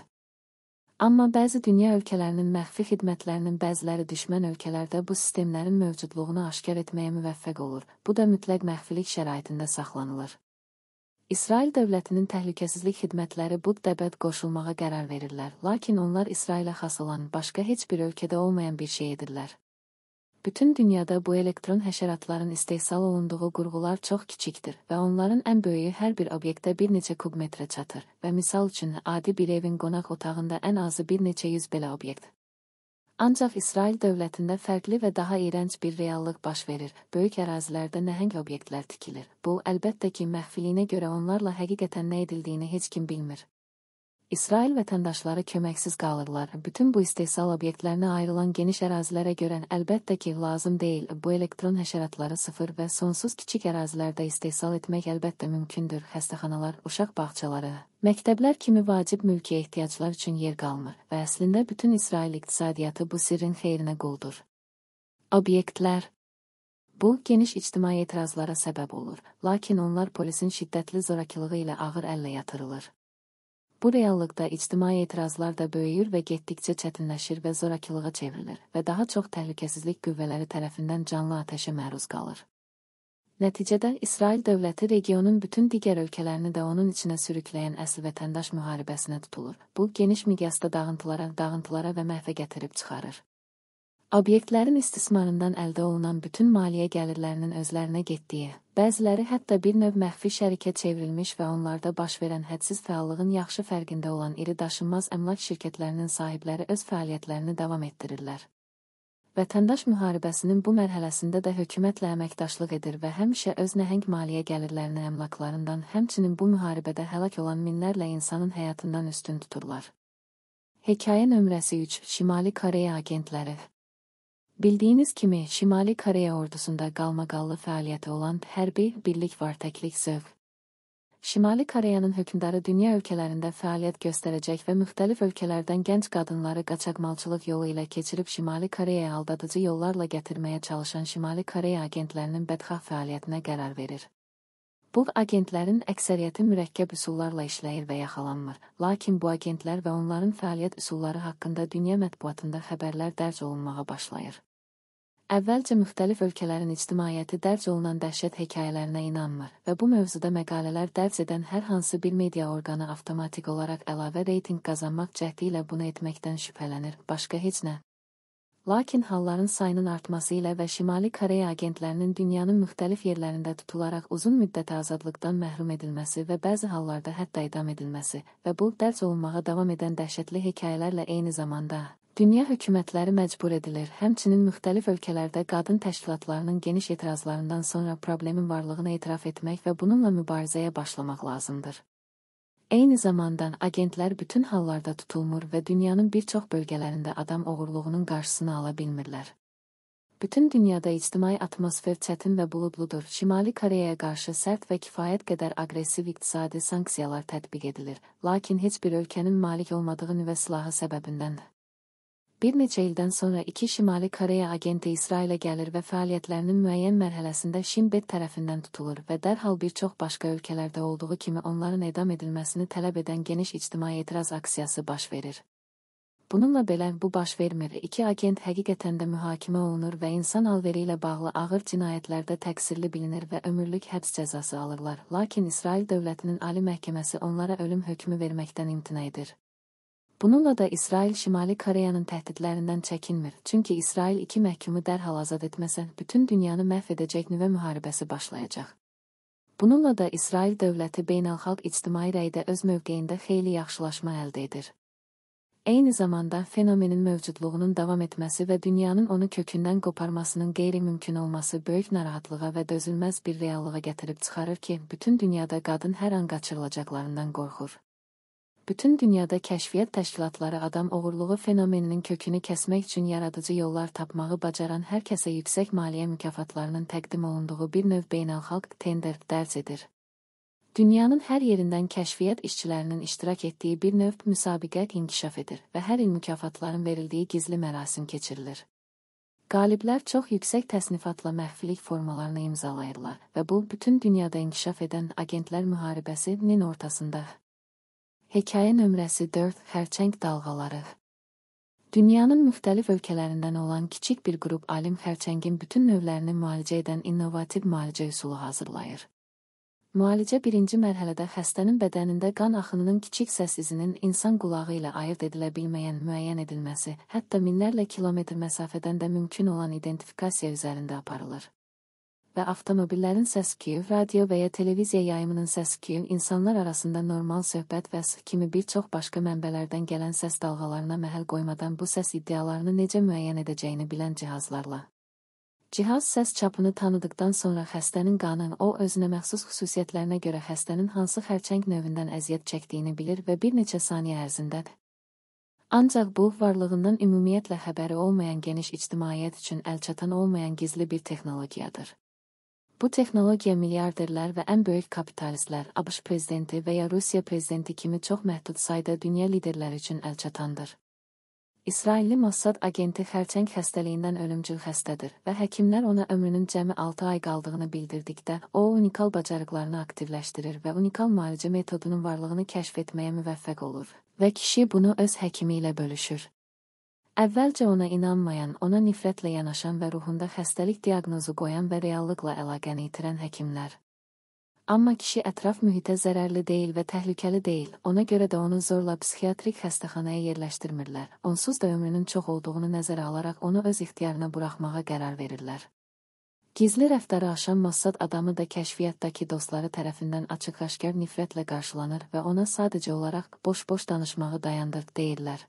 Amma bəzi dünya ölkələrinin məxfi xidmətlərinin bəziləri düşmən ölkələrdə bu sistemlərin mövcudluğunu aşkar etməyə müvəffəq olur. Bu da mütləq məxfilik şəraitində saxlanılır. İsrail dövlətinin təhlükəsizlik xidmətləri bu dəbət qoşulmağa qərar verirlər, lakin onlar İsrailə xas olan başqa heç bir ölkədə olmayan bir şey edirlər. Bütün dünyada bu elektron həşəratların istehsal olunduğu qurğular çox kiçikdir və onların ən böyüyü hər bir obyektə bir neçə kubmetrə çatır və misal üçün adi bir evin qonaq otağında ən azı bir neçə yüz belə obyekt Ancaq İsrail dövlətində fərqli və daha iyrənc bir reallıq baş verir. Böyük ərazilərdə nəhəng obyektlər tikilir. Bu, əlbəttə ki, məxfiliyinə görə onlarla həqiqətən nə edildiyini heç kim bilmir. İsrail vətəndaşları köməksiz qalırlar. Bütün bu istehsal obyektlərinə ayrılan geniş ərazilərə görən əlbəttə ki, lazım deyil. Bu elektron həşəratları sıfır və sonsuz kiçik ərazilərdə istehsal etmək əlbəttə mümkündür. Xəstəxanalar, uşaq bağçaları, məktəblər kimi vacib mülkiyə ehtiyaclar üçün yer qalmır və əslində bütün İsrail iqtisadiyyatı bu sirrin xeyrinə quldur. Obyektlər Bu, geniş ictimai etirazlara səbəb olur, lakin onlar polisin şiddətli zorakılığı ilə ağır əllə yatırılır. Bu reallıqda ictimai etirazlar da böyüyür və getdikcə çətinləşir və zorakılığa çevrilir və daha çox təhlükəsizlik qüvvələri tərəfindən canlı atəşə məruz qalır. Nəticədə İsrail dövləti regionun bütün digər ölkələrini də onun içinə sürükləyən əsl vətəndaş müharibəsinə tutulur. Bu geniş miqyasda dağıntılara, dağıntılara və məhvə gətirib çıxarır. Obyektlərin istismarından əldə olunan bütün maliyyə gəlirlərinin özlərinə getdiyi Bəziləri hətta bir növ məxfi şərikə çevrilmiş və onlarda baş verən hədsiz fəallığın yaxşı fərqində olan iri daşınmaz əmlak şirkətlərinin sahibləri öz fəaliyyətlərini davam etdirirlər. Vətəndaş müharibəsinin bu mərhələsində də hökumətlə əməkdaşlıq edir və həmişə öz nəhəng maliyyə gəlirlərini əmlaklarından, həmçinin bu müharibədə həlak olan minlərlə insanın həyatından üstün tuturlar. Hekayə nömrəsi 3 Şimali Koreya agentləri Bildiyiniz kimi, Şimali Koreya ordusunda qalmaqallı fəaliyyəti olan hərbi birlik var təklik zöv. Şimali Koreyanın hökmdarı dünya ölkələrində fəaliyyət göstərəcək və müxtəlif ölkələrdən gənc qadınları qaçaqmalçılıq yolu ilə keçirib Şimali Koreyaya aldadıcı yollarla gətirməyə çalışan Şimali Koreya agentlərinin bədxah fəaliyyətinə qərar verir. Bu agentlərin əksəriyyəti mürəkkəb üsullarla işləyir və yaxalanmır, lakin bu agentlər və onların fəaliyyət üsulları haqqında dünya mətbuatında xəbərlər dərc olunmağa başlayır. Əvvəlcə müxtəlif ölkələrin ictimaiyyəti dərc olunan dəhşət hekayələrinə inanmır və bu mövzuda məqalələr dərc edən hər hansı bir media orqanı avtomatik olaraq əlavə reyting qazanmaq cəhdi ilə bunu etməkdən şübhələnir, başqa heç nə. Lakin halların sayının artması ilə və Şimali Koreya agentlərinin dünyanın müxtəlif yerlərində tutularaq uzun müddət azadlıqdan məhrum edilməsi və bəzi hallarda hətta idam edilməsi və bu dərc olunmağa davam edən dəhşətli hekayələrlə eyni zamanda Dünya hökumətləri məcbur edilir, həmçinin müxtəlif ölkələrdə qadın təşkilatlarının geniş etirazlarından sonra problemin varlığını etiraf etmək və bununla mübarizəyə başlamaq lazımdır. Eyni zamandan agentlər bütün hallarda tutulmur və dünyanın bir çox bölgələrində adam oğurluğunun qarşısını ala bilmirlər. Bütün dünyada ictimai atmosfer çətin və buludludur. Şimali Koreyaya qarşı sərt və kifayət qədər aqressiv iqtisadi sanksiyalar tətbiq edilir, lakin heç bir ölkənin malik olmadığı nüvə silahı səbəbindən 1 Meçeildən sonra iki Şimali Koreya agenti İsrailə gəlir və fəaliyyətlərinin müəyyən mərhələsində Şimbet tərəfindən tutulur və dərhal bir çox başqa ölkələrdə olduğu kimi onların edam edilməsini tələb edən geniş ictimai etiraz aksiyası baş verir. Bununla belə bu baş vermir. İki agent həqiqətən də mühakimə olunur və insan alveri ilə bağlı ağır cinayətlərdə təqsirli bilinir və ömürlük həbs cəzası alırlar. Lakin İsrail dövlətinin ali məhkəməsi onlara ölüm hökmü verməkdən imtina edir. Bununla da İsrail Şimali Koreyanın təhdidlərindən çəkinmir, çünki İsrail iki məhkumu dərhal azad etməsə, bütün dünyanı məhv edəcək nüvə müharibəsi başlayacaq. Bununla da İsrail dövləti beynəlxalq ictimai rəydə öz mövqeyində xeyli yaxşılaşma əldə edir. Eyni zamanda fenomenin mövcudluğunun davam etməsi və dünyanın onu kökündən qoparmasının qeyri-mümkün olması böyük narahatlığa və dözülməz bir reallığa gətirib çıxarır ki, bütün dünyada qadın hər an qaçırılacaqlarından qorxur bütün dünyada kəşfiyyat təşkilatları adam oğurluğu fenomeninin kökünü kəsmək üçün yaradıcı yollar tapmağı bacaran hər kəsə yüksək maliyyə mükafatlarının təqdim olunduğu bir növ beynəlxalq tender dərc edir. Dünyanın hər yerindən kəşfiyyat işçilərinin iştirak etdiyi bir növ müsabiqə inkişaf edir və hər il mükafatların verildiyi gizli mərasim keçirilir. Qaliblər çox yüksək təsnifatla məhfilik formalarını imzalayırlar və bu bütün dünyada inkişaf edən agentlər müharibəsinin ortasında Hekayə nömrəsi 4 Xərçəng dalğaları. Dünyanın müxtəlif ölkələrindən olan kiçik bir qrup alim xərçəngin bütün növlərini müalicə edən innovativ müalicə üsulu hazırlayır. Müalicə birinci mərhələdə xəstənin bədənində qan axınının kiçik səs izinin insan qulağı ilə ayırt edilə bilməyən müəyyən edilməsi, hətta minlərlə kilometr məsafədən də mümkün olan identifikasiya üzərində aparılır və avtomobillərin səs-küyü, radio və ya televiziya yayımının səs-küyü insanlar arasında normal söhbət və s kimi bir çox başqa mənbələrdən gələn səs dalğalarına məhəl qoymadan bu səs iddialarını necə müəyyən edəcəyini bilən cihazlarla. Cihaz səs çapını tanıdıqdan sonra xəstənin qanın o özünə məxsus xüsusiyyətlərinə görə xəstənin hansı xərçəng növündən əziyyət çəkdiyini bilir və bir neçə saniyə ərzində Ancaq bu, varlığından ümumiyyətlə xəbəri olmayan geniş ictimaiyyət üçün əlçatan olmayan gizli bir texnologiyadır. Bu texnologiya milyarderlər və ən böyük kapitalistlər, ABŞ prezidenti və ya Rusiya prezidenti kimi çox məhdud sayda dünya liderləri üçün əlçatandır. İsrailli Mossad agenti xərçəng xəstəliyindən ölümcül xəstədir və həkimlər ona ömrünün cəmi 6 ay qaldığını bildirdikdə, o unikal bacarıqlarını aktivləşdirir və unikal müalicə metodunun varlığını kəşf etməyə müvəffəq olur və kişi bunu öz həkimi ilə bölüşür. Əvvəlcə ona inanmayan, ona nifrətlə yanaşan və ruhunda xəstəlik diaqnozu qoyan və reallıqla əlaqəni itirən həkimlər. Amma kişi ətraf mühitə zərərli deyil və təhlükəli deyil, ona görə də onu zorla psixiatrik xəstəxanaya yerləşdirmirlər. Onsuz da ömrünün çox olduğunu nəzərə alaraq onu öz ixtiyarına buraxmağa qərar verirlər. Gizli rəftarı aşan Mossad adamı da kəşfiyyatdakı dostları tərəfindən açıq-aşkar nifrətlə qarşılanır və ona sadəcə olaraq boş-boş danışmağı dayandır deyirlər.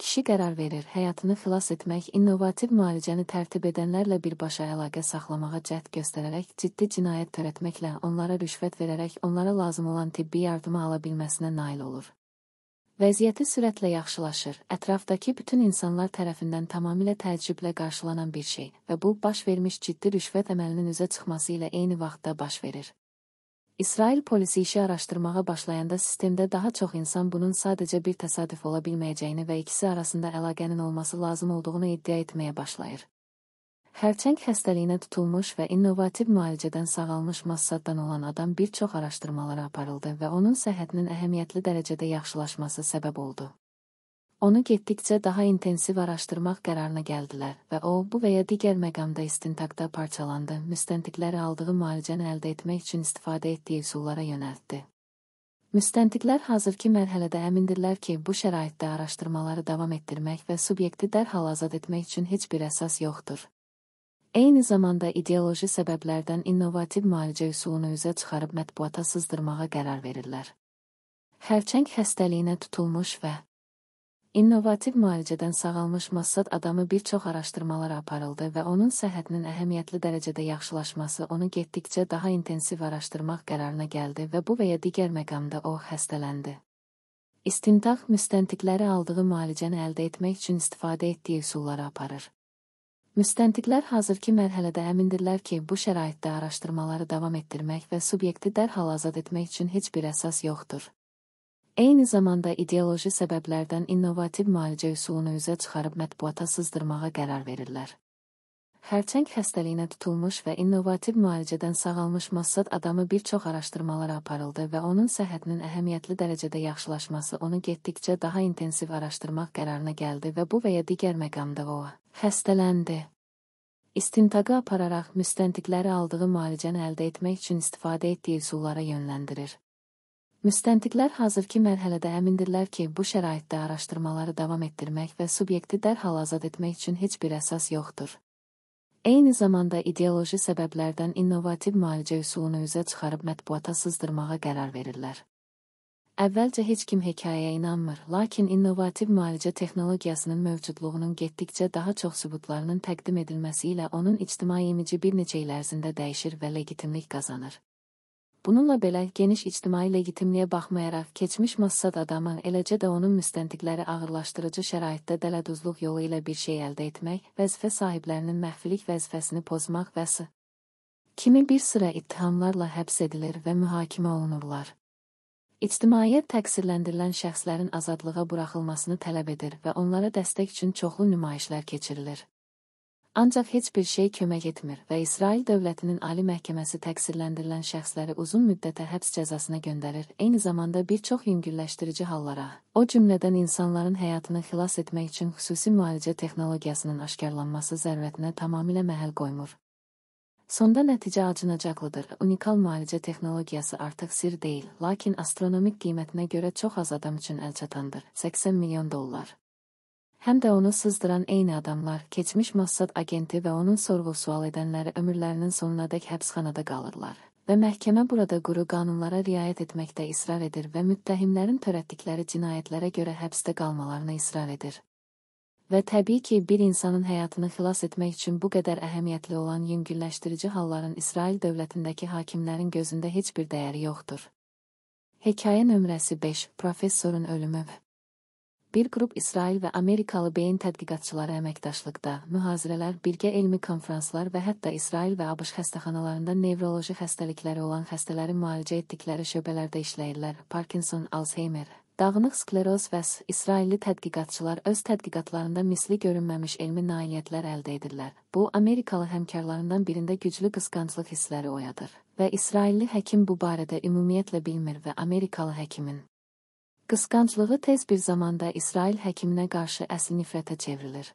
Kişi qərar verir, həyatını xilas etmək, innovativ müalicəni tərtib edənlərlə birbaşa əlaqə saxlamağa cəhd göstərərək, ciddi cinayət törətməklə, onlara rüşvət verərək, onlara lazım olan tibbi yardımı ala bilməsinə nail olur. Vəziyyəti sürətlə yaxşılaşır, ətrafdakı bütün insanlar tərəfindən tamamilə təəccüblə qarşılanan bir şey və bu, baş vermiş ciddi rüşvət əməlinin üzə çıxması ilə eyni vaxtda baş verir. İsrail polisi işi araştırmağa başlayanda sistemdə daha çox insan bunun sadəcə bir təsadüf ola bilməyəcəyini və ikisi arasında əlaqənin olması lazım olduğunu iddia etməyə başlayır. Hərçəng xəstəliyinə tutulmuş və innovativ müalicədən sağalmış Massaddan olan adam bir çox araşdırmalara aparıldı və onun səhhətinin əhəmiyyətli dərəcədə yaxşılaşması səbəb oldu. Onu getdikcə daha intensiv araşdırmaq qərarına gəldilər və o, bu və ya digər məqamda istintaqda parçalandı, müstəntiqlər aldığı müalicəni əldə etmək üçün istifadə etdiyi üsullara yönəltdi. Müstəntiqlər hazırki mərhələdə əmindirlər ki, bu şəraitdə araşdırmaları davam etdirmək və subyekti dərhal azad etmək üçün heç bir əsas yoxdur. Eyni zamanda ideoloji səbəblərdən innovativ müalicə üsulunu üzə çıxarıb mətbuata sızdırmağa qərar verirlər. Hərçəng xəstəliyinə tutulmuş və İnnovativ müalicədən sağalmış Mossad adamı bir çox araşdırmalar aparıldı və onun səhhətinin əhəmiyyətli dərəcədə yaxşılaşması onu getdikcə daha intensiv araşdırmaq qərarına gəldi və bu və ya digər məqamda o xəstələndi. İstintaq müstəntiqləri aldığı müalicəni əldə etmək üçün istifadə etdiyi üsulları aparır. Müstəntiqlər hazırki mərhələdə əmindirlər ki, bu şəraitdə araşdırmaları davam etdirmək və subyekti dərhal azad etmək üçün heç bir əsas yoxdur. Eyni zamanda ideoloji səbəblərdən innovativ müalicə üsulunu üzə çıxarıb mətbuata sızdırmağa qərar verirlər. Xərçəng xəstəliyinə tutulmuş və innovativ müalicədən sağalmış Mossad adamı bir çox araşdırmalara aparıldı və onun səhhətinin əhəmiyyətli dərəcədə yaxşılaşması onu getdikcə daha intensiv araşdırmaq qərarına gəldi və bu və ya digər məqamda o xəstələndi. İstintaqa apararaq müstəntiqləri aldığı müalicəni əldə etmək üçün istifadə etdiyi üsullara yönləndirir. Müstəntiqlər hazırki mərhələdə əmindirlər ki, bu şəraitdə araşdırmaları davam etdirmək və subyekti dərhal azad etmək üçün heç bir əsas yoxdur. Eyni zamanda ideoloji səbəblərdən innovativ müalicə üsulunu üzə çıxarıb mətbuata sızdırmağa qərar verirlər. Əvvəlcə heç kim hekayəyə inanmır, lakin innovativ müalicə texnologiyasının mövcudluğunun getdikcə daha çox sübutlarının təqdim edilməsi ilə onun ictimai imici bir neçə il ərzində dəyişir və legitimlik qazanır. Bununla belə geniş ictimai legitimliyə baxmayaraq keçmiş Mossad adamı, eləcə də onun müstəntiqləri ağırlaşdırıcı şəraitdə dələduzluq yolu ilə bir şey əldə etmək, vəzifə sahiblərinin məhfilik vəzifəsini pozmaq və s. kimi bir sıra ittihamlarla həbs edilir və mühakimə olunurlar. İctimaiyyət təqsirləndirilən şəxslərin azadlığa buraxılmasını tələb edir və onlara dəstək üçün çoxlu nümayişlər keçirilir. Ancaq heç bir şey kömək etmir və İsrail dövlətinin Ali Məhkəməsi təqsirləndirilən şəxsləri uzun müddətə həbs cəzasına göndərir, eyni zamanda bir çox yüngülləşdirici hallara, o cümlədən insanların həyatını xilas etmək üçün xüsusi müalicə texnologiyasının aşkarlanması zərvətinə tamamilə məhəl qoymur. Sonda nəticə acınacaqlıdır. Unikal müalicə texnologiyası artıq sir deyil, lakin astronomik qiymətinə görə çox az adam üçün əlçatandır. 80 milyon dollar həm də onu sızdıran eyni adamlar, keçmiş Mossad agenti və onun sorğu-sual edənləri ömürlərinin sonunadək həbsxanada qalırlar. Və məhkəmə burada quru qanunlara riayət etməkdə israr edir və müttəhimlərin törətdikləri cinayətlərə görə həbsdə qalmalarına israr edir. Və təbii ki, bir insanın həyatını xilas etmək üçün bu qədər əhəmiyyətli olan yüngülləşdirici halların İsrail dövlətindəki hakimlərin gözündə heç bir dəyəri yoxdur. Hekayə nömrəsi 5: Professorun ölümü Bir qrup İsrail və Amerikalı beyin tədqiqatçıları əməkdaşlıqda mühazirələr, birgə elmi konfranslar və hətta İsrail və ABŞ xəstəxanalarında nevroloji xəstəlikləri olan xəstələri müalicə etdikləri şöbələrdə işləyirlər. Parkinson, Alzheimer, dağınıq skleroz və İsrailli tədqiqatçılar öz tədqiqatlarında misli görünməmiş elmi nailiyyətlər əldə edirlər. Bu, Amerikalı həmkarlarından birində güclü qısqanclıq hissləri oyadır və İsrailli həkim bu barədə ümumiyyətlə bilmir və Amerikalı həkimin Qısqanclığı tez bir zamanda İsrail həkiminə qarşı əsl nifrətə çevrilir.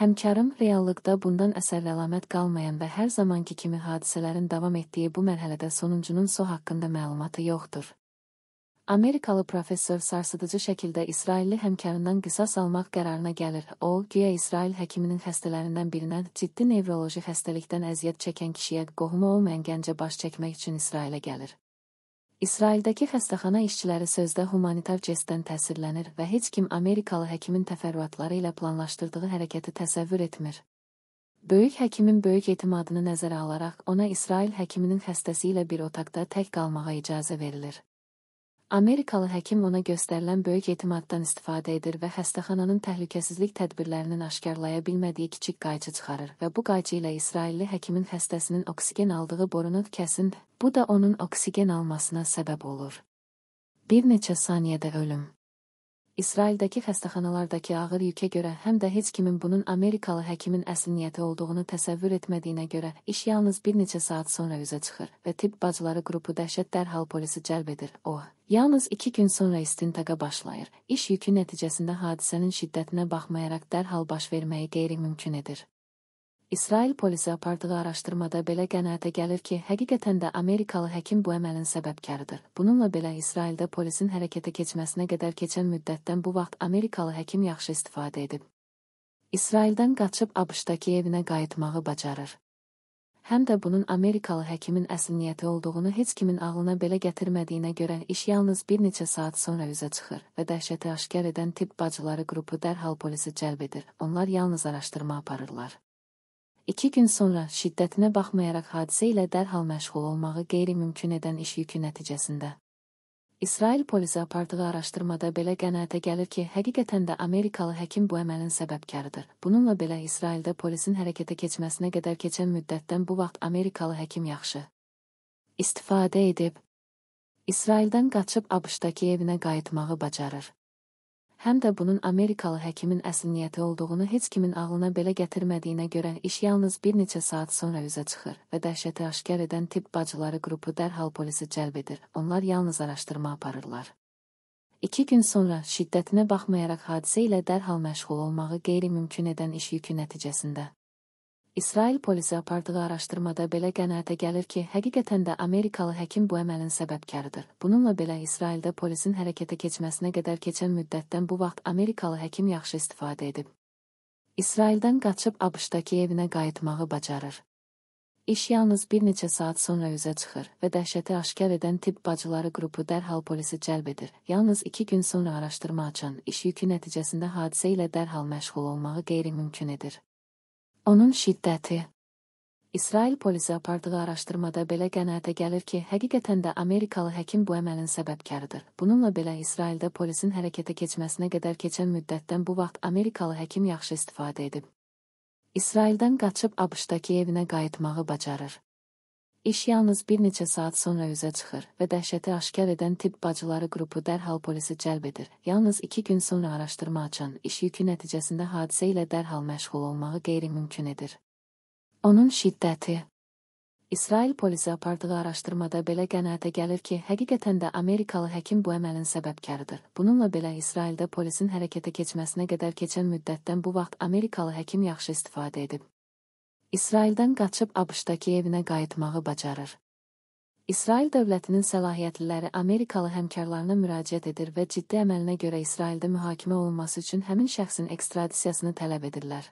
Həmkarım reallıqda bundan əsər əlamət qalmayan və hər zamanki kimi hadisələrin davam etdiyi bu mərhələdə sonuncunun so haqqında məlumatı yoxdur. Amerikalı professor sarsıdıcı şəkildə İsrailli həmkarından qisas almaq qərarına gəlir. O, güya İsrail həkiminin xəstələrindən birindən ciddi nevroloji xəstəlikdən əziyyət çəkən kişiyə qohumu olmayan gəncə baş çəkmək üçün İsrailə gəlir. İsraildəki xəstəxana işçiləri sözdə humanitar jestdən təsirlənir və heç kim Amerikalı həkimin təfərrüatları ilə planlaşdırdığı hərəkəti təsəvvür etmir. Böyük həkimin böyük etimadını nəzərə alaraq ona İsrail həkiminin xəstəsi ilə bir otaqda tək qalmağa icazə verilir. Amerikalı həkim ona göstərilən böyük etimaddan istifadə edir və xəstəxananın təhlükəsizlik tədbirlərinin aşkarlaya bilmədiyi kiçik qayçı çıxarır və bu qayçı ilə İsrailli həkimin xəstəsinin oksigen aldığı borunu kəsin, bu da onun oksigen almasına səbəb olur. Bir neçə saniyədə ölüm. İsraildəki xəstəxanalardakı ağır yükə görə həm də heç kimin bunun Amerikalı həkimin əsl niyyəti olduğunu təsəvvür etmədiyinə görə iş yalnız bir neçə saat sonra üzə çıxır və tibb bacıları qrupu dəhşət dərhal polisi cəlb edir. O, oh! Yalnız iki gün sonra istintaqa başlayır. İş yükü nəticəsində hadisənin şiddətinə baxmayaraq dərhal baş verməyi qeyri-mümkün edir. İsrail polisi apardığı araşdırmada belə qənaətə gəlir ki, həqiqətən də Amerikalı həkim bu əməlin səbəbkarıdır. Bununla belə İsraildə polisin hərəkətə keçməsinə qədər keçən müddətdən bu vaxt Amerikalı həkim yaxşı istifadə edib. İsraildən qaçıb ABŞ-dakı evinə qayıtmağı bacarır. Həm də bunun Amerikalı həkimin əsl niyyəti olduğunu heç kimin ağlına belə gətirmədiyinə görə iş yalnız bir neçə saat sonra üzə çıxır və dəhşəti aşkar edən tibb bacıları qrupu dərhal polisi cəlb edir. Onlar yalnız araşdırma aparırlar. İki gün sonra şiddətinə baxmayaraq hadisə ilə dərhal məşğul olmağı qeyri-mümkün edən iş yükü nəticəsində. İsrail polisi apardığı araşdırmada belə qənaətə gəlir ki, həqiqətən də Amerikalı həkim bu əməlin səbəbkarıdır. Bununla belə İsraildə polisin hərəkətə keçməsinə qədər keçən müddətdən bu vaxt Amerikalı həkim yaxşı istifadə edib, İsraildən qaçıb ABŞ-dakı evinə qayıtmağı bacarır həm də bunun Amerikalı həkimin əslinniyyəti olduğunu heç kimin ağlına belə gətirmədiyinə görə iş yalnız bir neçə saat sonra üzə çıxır və dəhşəti aşkar edən tibb bacıları qrupu dərhal polisi cəlb edir. Onlar yalnız araşdırma aparırlar. İki gün sonra şiddətinə baxmayaraq hadisə ilə dərhal məşğul olmağı qeyri-mümkün edən iş yükü nəticəsində İsrail polisi apardığı araşdırmada belə qənaətə gəlir ki, həqiqətən də Amerikalı həkim bu əməlin səbəbkarıdır. Bununla belə İsraildə polisin hərəkətə keçməsinə qədər keçən müddətdən bu vaxt Amerikalı həkim yaxşı istifadə edib. İsraildən qaçıb ABŞ-dakı evinə qayıtmağı bacarır. İş yalnız bir neçə saat sonra üzə çıxır və dəhşəti aşkar edən tibb bacıları qrupu dərhal polisi cəlb edir. Yalnız iki gün sonra araşdırma açan iş yükü nəticəsində hadisə ilə dərhal məşğul olmağı qeyri-mümkün edir. Onun şiddəti İsrail polisi apardığı araşdırmada belə qənaətə gəlir ki, həqiqətən də Amerikalı həkim bu əməlin səbəbkarıdır. Bununla belə İsraildə polisin hərəkətə keçməsinə qədər keçən müddətdən bu vaxt Amerikalı həkim yaxşı istifadə edib. İsraildən qaçıb ABŞ-dakı evinə qayıtmağı bacarır. İş yalnız bir neçə saat sonra üzə çıxır və dəhşəti aşkar edən tibb bacıları qrupu dərhal polisi cəlb edir. Yalnız iki gün sonra araşdırma açan iş yükü nəticəsində hadisə ilə dərhal məşğul olmağı qeyri-mümkün edir. Onun şiddəti İsrail polisi apardığı araşdırmada belə qənaətə gəlir ki, həqiqətən də Amerikalı həkim bu əməlin səbəbkarıdır. Bununla belə İsraildə polisin hərəkətə keçməsinə qədər keçən müddətdən bu vaxt Amerikalı həkim yaxşı istifadə edib. İsraildən qaçıb ABŞ-dakı evinə qayıtmağı bacarır. İsrail dövlətinin səlahiyyətliləri Amerikalı həmkarlarına müraciət edir və ciddi əməlinə görə İsraildə mühakimə olunması üçün həmin şəxsin ekstradisiyasını tələb edirlər.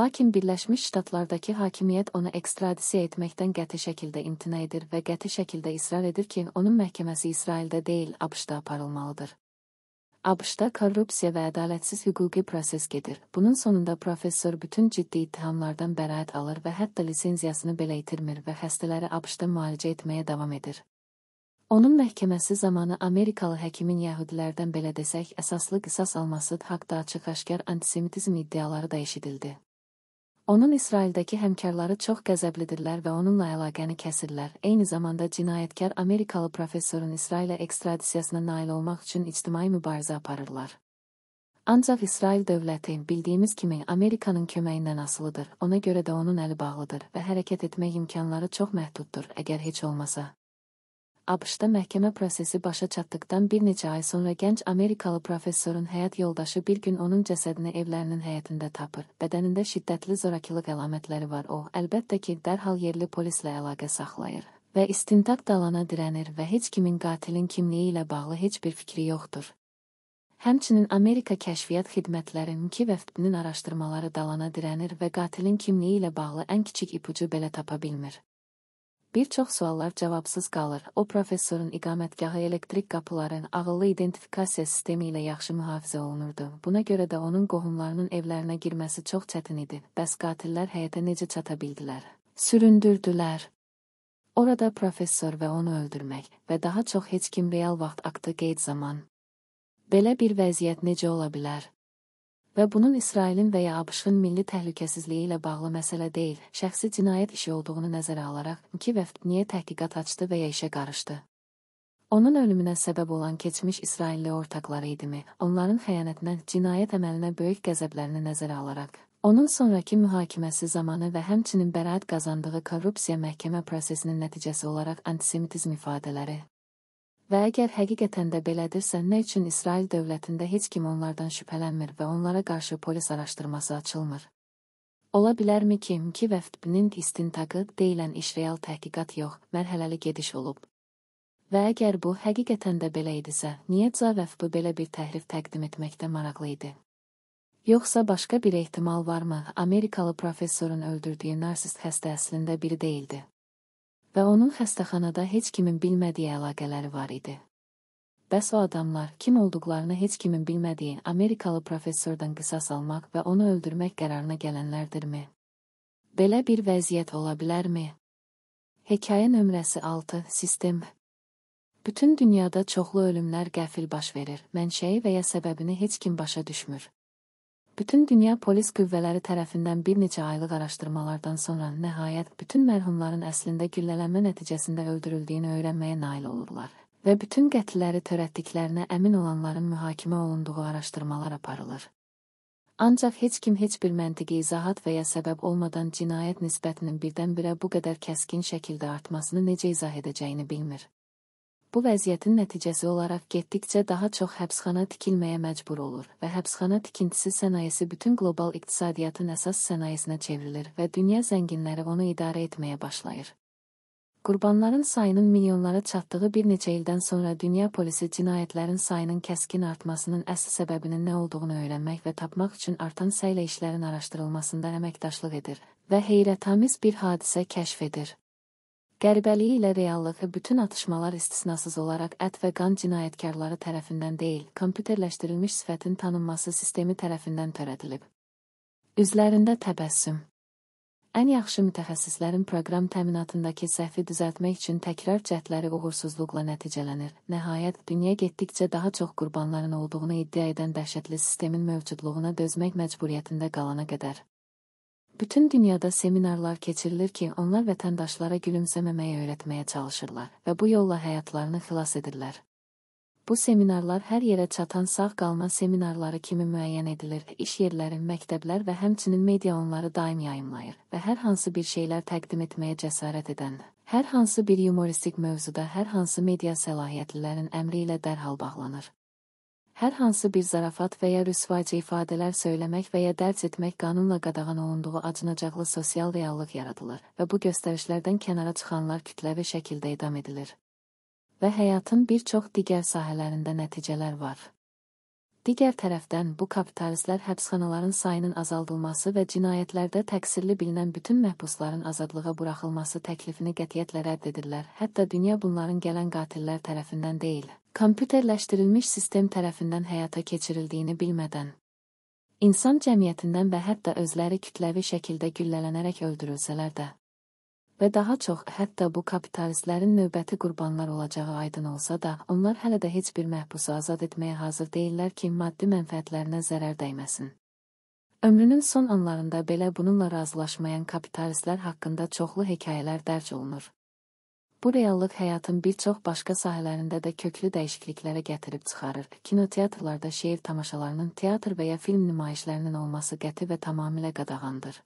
Lakin Birləşmiş Ştatlardakı hakimiyyət onu ekstradisiya etməkdən qəti şəkildə imtina edir və qəti şəkildə israr edir ki, onun məhkəməsi İsraildə deyil, ABŞ-da aparılmalıdır. ABŞ-da korrupsiya və ədalətsiz hüquqi proses gedir. Bunun sonunda professor bütün ciddi ittihamlardan bəraət alır və hətta lisenziyasını belə itirmir və xəstələri ABŞ-da müalicə etməyə davam edir. Onun məhkəməsi zamanı Amerikalı həkimin yəhudilərdən belə desək əsaslı qisas alması haqda açıq-aşkar antisemitizm iddiaları da eşidildi. Onun İsraildəki həmkarları çox qəzəblidirlər və onunla əlaqəni kəsirlər. Eyni zamanda cinayətkar Amerikalı professorun İsrailə ekstradisiyasına nail olmaq üçün ictimai mübarizə aparırlar. Ancaq İsrail dövləti bildiyimiz kimi Amerikanın köməyindən asılıdır. Ona görə də onun əli bağlıdır və hərəkət etmək imkanları çox məhduddur, əgər heç olmasa. ABŞ-da məhkəmə prosesi başa çatdıqdan bir neçə ay sonra gənc Amerikalı professorun həyat yoldaşı bir gün onun cəsədini evlərinin həyətində tapır. Bədənində şiddətli zorakılıq əlamətləri var. O, əlbəttə ki, dərhal yerli polislə əlaqə saxlayır və istintaq dalana dirənir və heç kimin qatilin kimliyi ilə bağlı heç bir fikri yoxdur. Həmçinin Amerika Kəşfiyyat Xidmətlərinin ki vəftinin araşdırmaları dalana dirənir və qatilin kimliyi ilə bağlı ən kiçik ipucu belə tapa bilmir. Birçok suallar cevapsız kalır. O profesörün iqamətgahı elektrik kapıların ağıllı identifikasiya sistemi ilə yaxşı mühafizə olunurdu. Buna görə də onun qohumlarının evlərinə girməsi çox çətin idi. Bəs qatillər həyətə necə çata bildilər? Süründürdülər. Orada professor və onu öldürmək və daha çox heç kim real vaxt aktı qeyd zaman. Belə bir vəziyyət necə ola bilər? və bunun İsrailin və ya ABŞ-ın milli təhlükəsizliyi ilə bağlı məsələ deyil, şəxsi cinayət işi olduğunu nəzərə alaraq, iki vəfd niyə təhqiqat açdı və ya işə qarışdı? Onun ölümünə səbəb olan keçmiş İsrailli ortaqları idimi? Onların xəyanətinə, cinayət əməlinə böyük qəzəblərini nəzərə alaraq, onun sonrakı mühakiməsi zamanı və həmçinin bəraət qazandığı korrupsiya məhkəmə prosesinin nəticəsi olaraq antisemitizm ifadələri Və əgər həqiqətən də belədirsə, nə üçün İsrail dövlətində heç kim onlardan şübhələnmir və onlara qarşı polis araşdırması açılmır? Ola bilərmi ki, ki vəftbinin istintaqı deyilən iş real təhqiqat yox, mərhələli gediş olub? Və əgər bu həqiqətən də belə idisə, niyə Cavəf bu belə bir təhrif təqdim etməkdə maraqlı idi? Yoxsa başqa bir ehtimal varmı? Amerikalı professorun öldürdüyü narsist xəstə əslində biri deyildi və onun xəstəxanada heç kimin bilmədiyi əlaqələri var idi. Bəs o adamlar kim olduqlarını heç kimin bilmədiyi Amerikalı professordan qisas almaq və onu öldürmək qərarına gələnlərdirmi? Belə bir vəziyyət ola bilərmi? Hekayə nömrəsi 6. Sistem Bütün dünyada çoxlu ölümlər qəfil baş verir, mənşəyi və ya səbəbini heç kim başa düşmür. Bütün dünya polis qüvvələri tərəfindən bir neçə aylıq araşdırmalardan sonra nəhayət bütün mərhumların əslində güllələnmə nəticəsində öldürüldüyünü öyrənməyə nail olurlar və bütün qətlləri törətdiklərinə əmin olanların mühakimə olunduğu araşdırmalar aparılır. Ancaq heç kim heç bir məntiqi izahat və ya səbəb olmadan cinayət nisbətinin birdən-birə bu qədər kəskin şəkildə artmasını necə izah edəcəyini bilmir. Bu vəziyyətin nəticəsi olaraq getdikcə daha çox həbsxana tikilməyə məcbur olur və həbsxana tikintisi sənayesi bütün qlobal iqtisadiyyatın əsas sənayesinə çevrilir və dünya zənginləri onu idarə etməyə başlayır. Qurbanların sayının milyonlara çatdığı bir neçə ildən sonra dünya polisi cinayətlərin sayının kəskin artmasının əsl səbəbinin nə olduğunu öyrənmək və tapmaq üçün artan səylə işlərin araşdırılmasında əməkdaşlıq edir və heyrətamiz bir hadisə kəşf edir. Qəribəliyi ilə reallığı bütün atışmalar istisnasız olaraq ət və qan cinayətkarları tərəfindən deyil, kompüterləşdirilmiş sifətin tanınması sistemi tərəfindən törədilib. Üzlərində təbəssüm. Ən yaxşı mütəxəssislərin proqram təminatındakı səhvi düzəltmək üçün təkrar cəhdləri uğursuzluqla nəticələnir. Nəhayət, dünya getdikcə daha çox qurbanların olduğunu iddia edən dəhşətli sistemin mövcudluğuna dözmək məcburiyyətində qalana qədər. Bütün dünyada seminarlar keçirilir ki, onlar vətəndaşlara gülümsəməməyi öyrətməyə çalışırlar və bu yolla həyatlarını xilas edirlər. Bu seminarlar hər yerə çatan sağ qalma seminarları kimi müəyyən edilir. İş yerləri, məktəblər və həmçinin media onları daim yayımlayır və hər hansı bir şeylər təqdim etməyə cəsarət edən, hər hansı bir yumoristik mövzuda hər hansı media səlahiyyətlilərin əmri ilə dərhal bağlanır hər hansı bir zarafat və ya rüsvaycı ifadələr söyləmək və ya dərc etmək qanunla qadağan olunduğu acınacaqlı sosial reallıq yaradılır və bu göstərişlərdən kənara çıxanlar kütləvi şəkildə edam edilir. Və həyatın bir çox digər sahələrində nəticələr var. Digər tərəfdən bu kapitalistlər həbsxanaların sayının azaldılması və cinayətlərdə təqsirli bilinən bütün məhbusların azadlığa buraxılması təklifini qətiyyətlə rədd edirlər. Hətta dünya bunların gələn qatillər tərəfindən deyil, kompüterləşdirilmiş sistem tərəfindən həyata keçirildiyini bilmədən insan cəmiyyətindən və hətta özləri kütləvi şəkildə güllələnərək öldürülsələr də və daha çox hətta bu kapitalistlərin növbəti qurbanlar olacağı aydın olsa da, onlar hələ də heç bir məhbusu azad etməyə hazır deyillər ki, maddi mənfəətlərinə zərər dəyməsin. Ömrünün son anlarında belə bununla razılaşmayan kapitalistlər haqqında çoxlu hekayələr dərc olunur. Bu reallıq həyatın bir çox başqa sahələrində də köklü dəyişikliklərə gətirib çıxarır. Kinoteatrlarda şeir tamaşalarının teatr və ya film nümayişlərinin olması qəti və tamamilə qadağandır.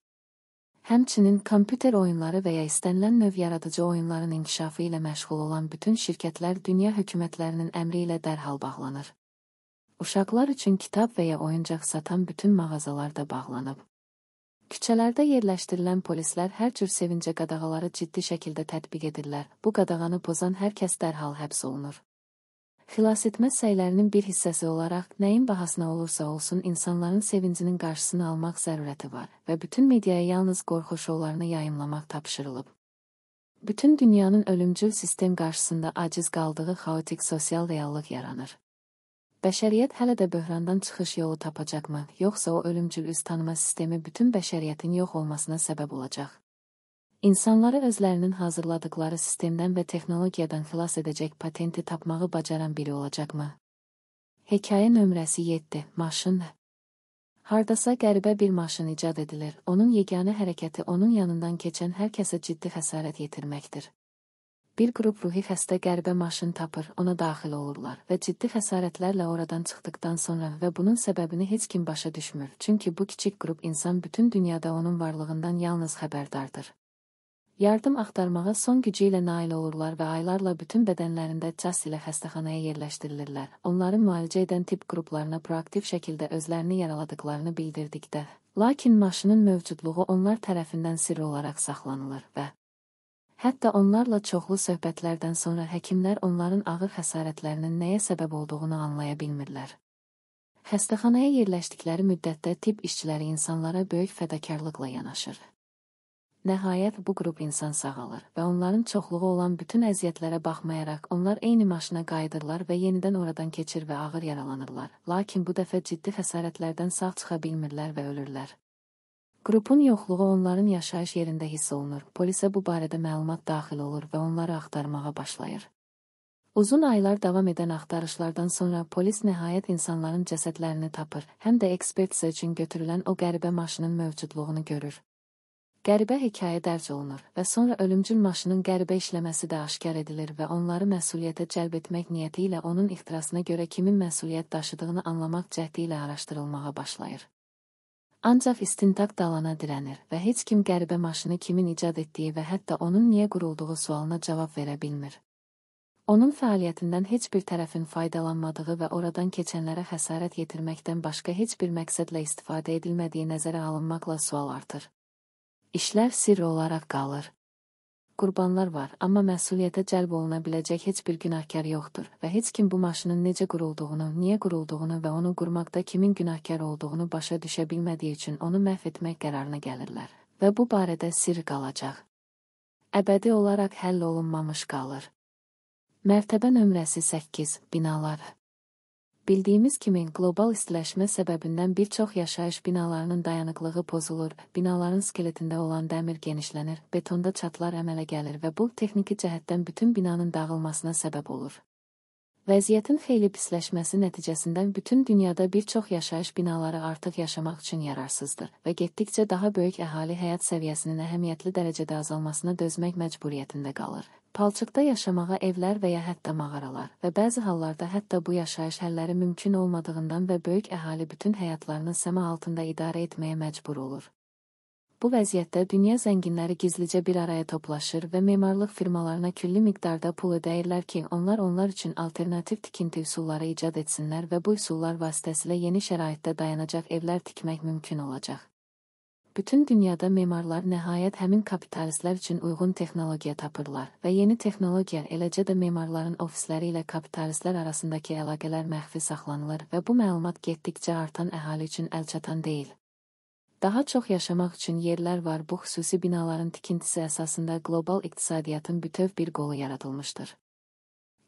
Həmçinin kompüter oyunları və ya istənilən növ yaradıcı oyunların inkişafı ilə məşğul olan bütün şirkətlər dünya hökumətlərinin əmri ilə dərhal bağlanır. Uşaqlar üçün kitab və ya oyuncaq satan bütün mağazalar da bağlanıb. Küçələrdə yerləşdirilən polislər hər cür sevincə qadağaları ciddi şəkildə tətbiq edirlər. Bu qadağanı pozan hər kəs dərhal həbs olunur. Xilas etmə səylərinin bir hissəsi olaraq nəyin bahasına olursa olsun insanların sevincinin qarşısını almaq zərurəti var və bütün mediaya yalnız qorxu şoularını yayımlamaq tapşırılıb. Bütün dünyanın ölümcül sistem qarşısında aciz qaldığı xaotik sosial reallıq yaranır. Bəşəriyyət hələ də böhrandan çıxış yolu tapacaqmı, yoxsa o ölümcül üz tanıma sistemi bütün bəşəriyyətin yox olmasına səbəb olacaq? İnsanları özlərinin hazırladıkları sistemdən və texnologiyadan xilas edəcək patenti tapmağı bacaran biri olacaqmı? Hekayə nömrəsi 7. Maşın Hardasa qəribə bir maşın icad edilir. Onun yeganə hərəkəti onun yanından keçən hər kəsə ciddi xəsarət yetirməkdir. Bir qrup ruhi xəstə qəribə maşın tapır, ona daxil olurlar və ciddi xəsarətlərlə oradan çıxdıqdan sonra və bunun səbəbini heç kim başa düşmür, çünki bu kiçik qrup insan bütün dünyada onun varlığından yalnız xəbərdardır. Yardım axtarmağa son gücü ilə nail olurlar və aylarla bütün bədənlərində cas ilə xəstəxanaya yerləşdirilirlər. Onları müalicə edən tibb qruplarına proaktiv şəkildə özlərini yaraladıklarını bildirdikdə, lakin maşının mövcudluğu onlar tərəfindən sirr olaraq saxlanılır və Hətta onlarla çoxlu söhbətlərdən sonra həkimlər onların ağır xəsarətlərinin nəyə səbəb olduğunu anlaya bilmirlər. Xəstəxanaya yerləşdikləri müddətdə tibb işçiləri insanlara böyük fədakarlıqla yanaşır. Nəhayət bu qrup insan sağalır və onların çoxluğu olan bütün əziyyətlərə baxmayaraq onlar eyni maşına qayıdırlar və yenidən oradan keçir və ağır yaralanırlar. Lakin bu dəfə ciddi xəsarətlərdən sağ çıxa bilmirlər və ölürlər. Qrupun yoxluğu onların yaşayış yerində hiss olunur. Polisə bu barədə məlumat daxil olur və onları axtarmağa başlayır. Uzun aylar davam edən axtarışlardan sonra polis nəhayət insanların cəsədlərini tapır, həm də ekspertizə üçün götürülən o qəribə maşının mövcudluğunu görür. Qəribə hekayə dərc olunur və sonra ölümcül maşının qəribə işləməsi də aşkar edilir və onları məsuliyyətə cəlb etmək niyyəti ilə onun ixtirasına görə kimin məsuliyyət daşıdığını anlamaq cəhdi ilə araşdırılmağa başlayır. Ancaq istintaq dalana dirənir və heç kim qəribə maşını kimin icad etdiyi və hətta onun niyə qurulduğu sualına cavab verə bilmir. Onun fəaliyyətindən heç bir tərəfin faydalanmadığı və oradan keçənlərə xəsarət yetirməkdən başqa heç bir məqsədlə istifadə edilmədiyi nəzərə alınmaqla sual artır. İşlər sirr olaraq qalır qurbanlar var, amma məsuliyyətə cəlb oluna biləcək heç bir günahkar yoxdur və heç kim bu maşının necə qurulduğunu, niyə qurulduğunu və onu qurmaqda kimin günahkar olduğunu başa düşə bilmədiyi üçün onu məhv etmək qərarına gəlirlər və bu barədə sirr qalacaq. Əbədi olaraq həll olunmamış qalır. Mərtəbə nömrəsi 8, binalar Bildiyimiz kimi, qlobal istiləşmə səbəbindən bir çox yaşayış binalarının dayanıqlığı pozulur, binaların skeletində olan dəmir genişlənir, betonda çatlar əmələ gəlir və bu, texniki cəhətdən bütün binanın dağılmasına səbəb olur. Vəziyyətin xeyli pisləşməsi nəticəsində bütün dünyada bir çox yaşayış binaları artıq yaşamaq üçün yararsızdır və getdikcə daha böyük əhali həyat səviyyəsinin əhəmiyyətli dərəcədə azalmasına dözmək məcburiyyətində qalır. Palçıqda yaşamağa evlər və ya hətta mağaralar və bəzi hallarda hətta bu yaşayış həlləri mümkün olmadığından və böyük əhali bütün həyatlarını səma altında idarə etməyə məcbur olur. Bu vəziyyətdə dünya zənginləri gizlicə bir araya toplaşır və memarlıq firmalarına külli miqdarda pul ödəyirlər ki, onlar onlar üçün alternativ tikinti üsulları icad etsinlər və bu üsullar vasitəsilə yeni şəraitdə dayanacaq evlər tikmək mümkün olacaq. Bütün dünyada memarlar nəhayət həmin kapitalistlər üçün uyğun texnologiya tapırlar və yeni texnologiya eləcə də memarların ofisləri ilə kapitalistlər arasındakı əlaqələr məxfi saxlanılır və bu məlumat getdikcə artan əhali üçün əlçatan deyil. Daha çox yaşamaq üçün yerlər var. Bu xüsusi binaların tikintisi əsasında qlobal iqtisadiyyatın bütöv bir qolu yaradılmışdır.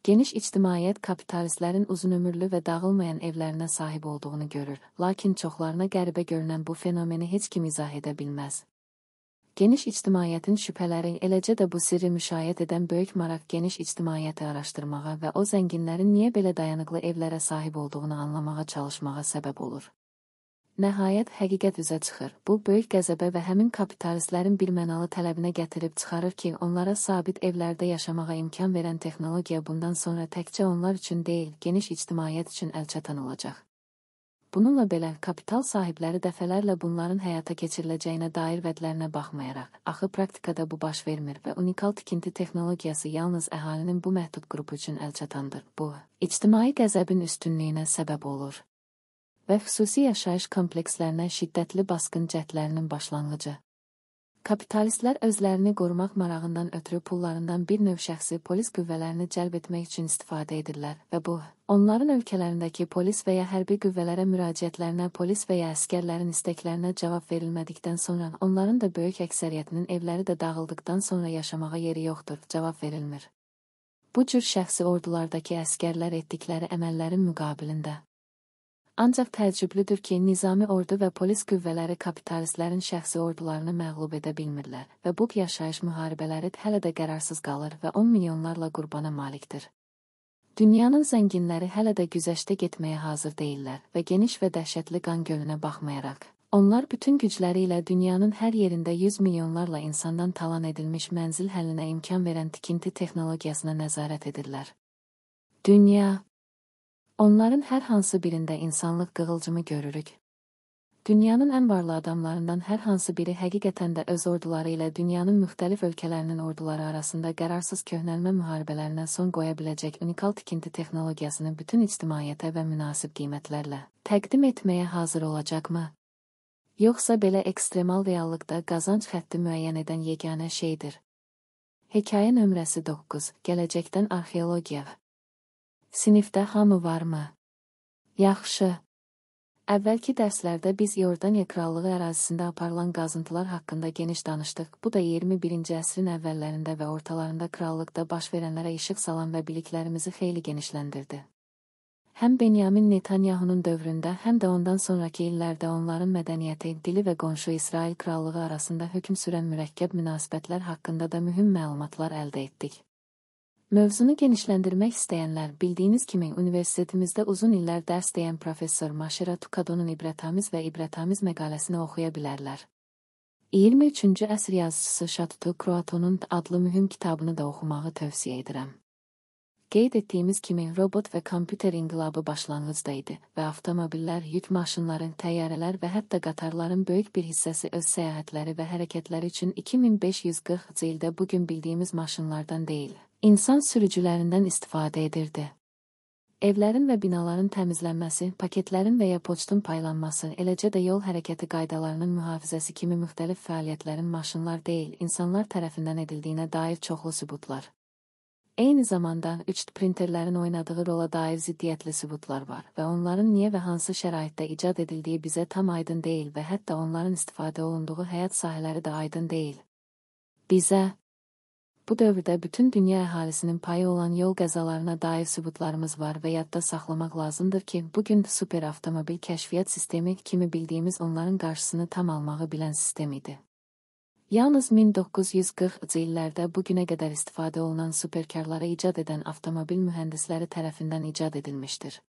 Geniş ictimaiyyət kapitalistlərin uzunömürlü və dağılmayan evlərinə sahib olduğunu görür, lakin çoxlarına qəribə görünən bu fenomeni heç kim izah edə bilməz. Geniş ictimaiyyətin şübhələri, eləcə də bu sirri müşayiət edən böyük maraq geniş ictimaiyyəti araşdırmağa və o zənginlərin niyə belə dayanıqlı evlərə sahib olduğunu anlamağa çalışmağa səbəb olur. Nəhayət həqiqət üzə çıxır. Bu böyük qəzəbə və həmin kapitalistlərin birmənalı tələbinə gətirib çıxarır ki, onlara sabit evlərdə yaşamağa imkan verən texnologiya bundan sonra təkcə onlar üçün deyil, geniş ictimaiyyət üçün əlçatan olacaq. Bununla belə kapital sahibləri dəfələrlə bunların həyata keçiriləcəyinə dair vədlərinə baxmayaraq, axı praktikada bu baş vermir və unikal tikinti texnologiyası yalnız əhalinin bu məhdud qrupu üçün əlçatandır. Bu, ictimai qəzəbin üstünlüyünə səbəb olur və xüsusi yaşayış komplekslərinə şiddətli basqın cəhdlərinin başlanğıcı. Kapitalistlər özlərini qorumaq marağından ötürü pullarından bir növ şəxsi polis qüvvələrini cəlb etmək üçün istifadə edirlər və bu, onların ölkələrindəki polis və ya hərbi qüvvələrə müraciətlərinə polis və ya əskərlərin istəklərinə cavab verilmədikdən sonra onların da böyük əksəriyyətinin evləri də dağıldıqdan sonra yaşamağa yeri yoxdur, cavab verilmir. Bu cür şəxsi ordulardakı əskərlər etdikləri əməllərin müqabilində Ancaq təəccüblüdür ki, nizami ordu və polis qüvvələri kapitalistlərin şəxsi ordularını məğlub edə bilmirlər və bu yaşayış müharibələri hələ də qərarsız qalır və 10 milyonlarla qurbana malikdir. Dünyanın zənginləri hələ də güzəştə getməyə hazır deyillər və geniş və dəhşətli qan gölünə baxmayaraq, onlar bütün gücləri ilə dünyanın hər yerində 100 milyonlarla insandan talan edilmiş mənzil həllinə imkan verən tikinti texnologiyasına nəzarət edirlər. Dünya Onların hər hansı birində insanlıq qığılcımı görürük. Dünyanın ən varlı adamlarından hər hansı biri həqiqətən də öz orduları ilə dünyanın müxtəlif ölkələrinin orduları arasında qərarsız köhnəlmə müharibələrinə son qoya biləcək unikal tikinti texnologiyasını bütün ictimaiyyətə və münasib qiymətlərlə təqdim etməyə hazır olacaqmı? Yoxsa belə ekstremal reallıqda qazanc xətti müəyyən edən yeganə şeydir? Hekayə nömrəsi 9. Gələcəkdən arxeologiya Sinifdə hamı varmı? Yaxşı. Əvvəlki dərslərdə biz Iordaniya krallığı ərazisində aparılan qazıntılar haqqında geniş danışdıq. Bu da 21-ci əsrin əvvəllərində və ortalarında krallıqda baş verənlərə işıq salan və biliklərimizi xeyli genişləndirdi. Həm Benyamin Netanyahunun dövründə, həm də ondan sonrakı illərdə onların mədəniyyəti, dili və qonşu İsrail krallığı arasında hökm sürən mürəkkəb münasibətlər haqqında da mühüm məlumatlar əldə etdik. Mövzunu genişləndirmək istəyənlər bildiyiniz kimi universitetimizdə uzun illər dərs deyən professor Maşira Tukadonun ibrətamiz və ibrətamiz məqaləsini oxuya bilərlər. 23-cü əsr yazıçısı Şatutu Kruatonun adlı mühüm kitabını da oxumağı tövsiyə edirəm. Qeyd etdiyimiz kimi robot və kompüter inqilabı başlanğıcda idi və avtomobillər, yük maşınların, təyyarələr və hətta qatarların böyük bir hissəsi öz səyahətləri və hərəkətləri üçün 2540-cı ildə bugün bildiyimiz maşınlardan deyil. İnsan sürücülərindən istifadə edirdi. Evlərin və binaların təmizlənməsi, paketlərin və ya poçtun paylanması, eləcə də yol hərəkəti qaydalarının mühafizəsi kimi müxtəlif fəaliyyətlərin maşınlar deyil, insanlar tərəfindən edildiyinə dair çoxlu sübutlar. Eyni zamanda 3D printerlərin oynadığı rola dair ziddiyyətli sübutlar var və onların niyə və hansı şəraitdə icad edildiyi bizə tam aydın deyil və hətta onların istifadə olunduğu həyat sahələri də aydın deyil. Bizə Bu dövrdə bütün dünya əhalisinin payı olan yol qəzalarına dair sübutlarımız var və yadda saxlamaq lazımdır ki, bu gün super avtomobil kəşfiyyat sistemi kimi bildiyimiz onların qarşısını tam almağı bilən sistem idi. Yalnız 1940-cı illərdə bu günə qədər istifadə olunan superkarları icad edən avtomobil mühəndisləri tərəfindən icad edilmişdir.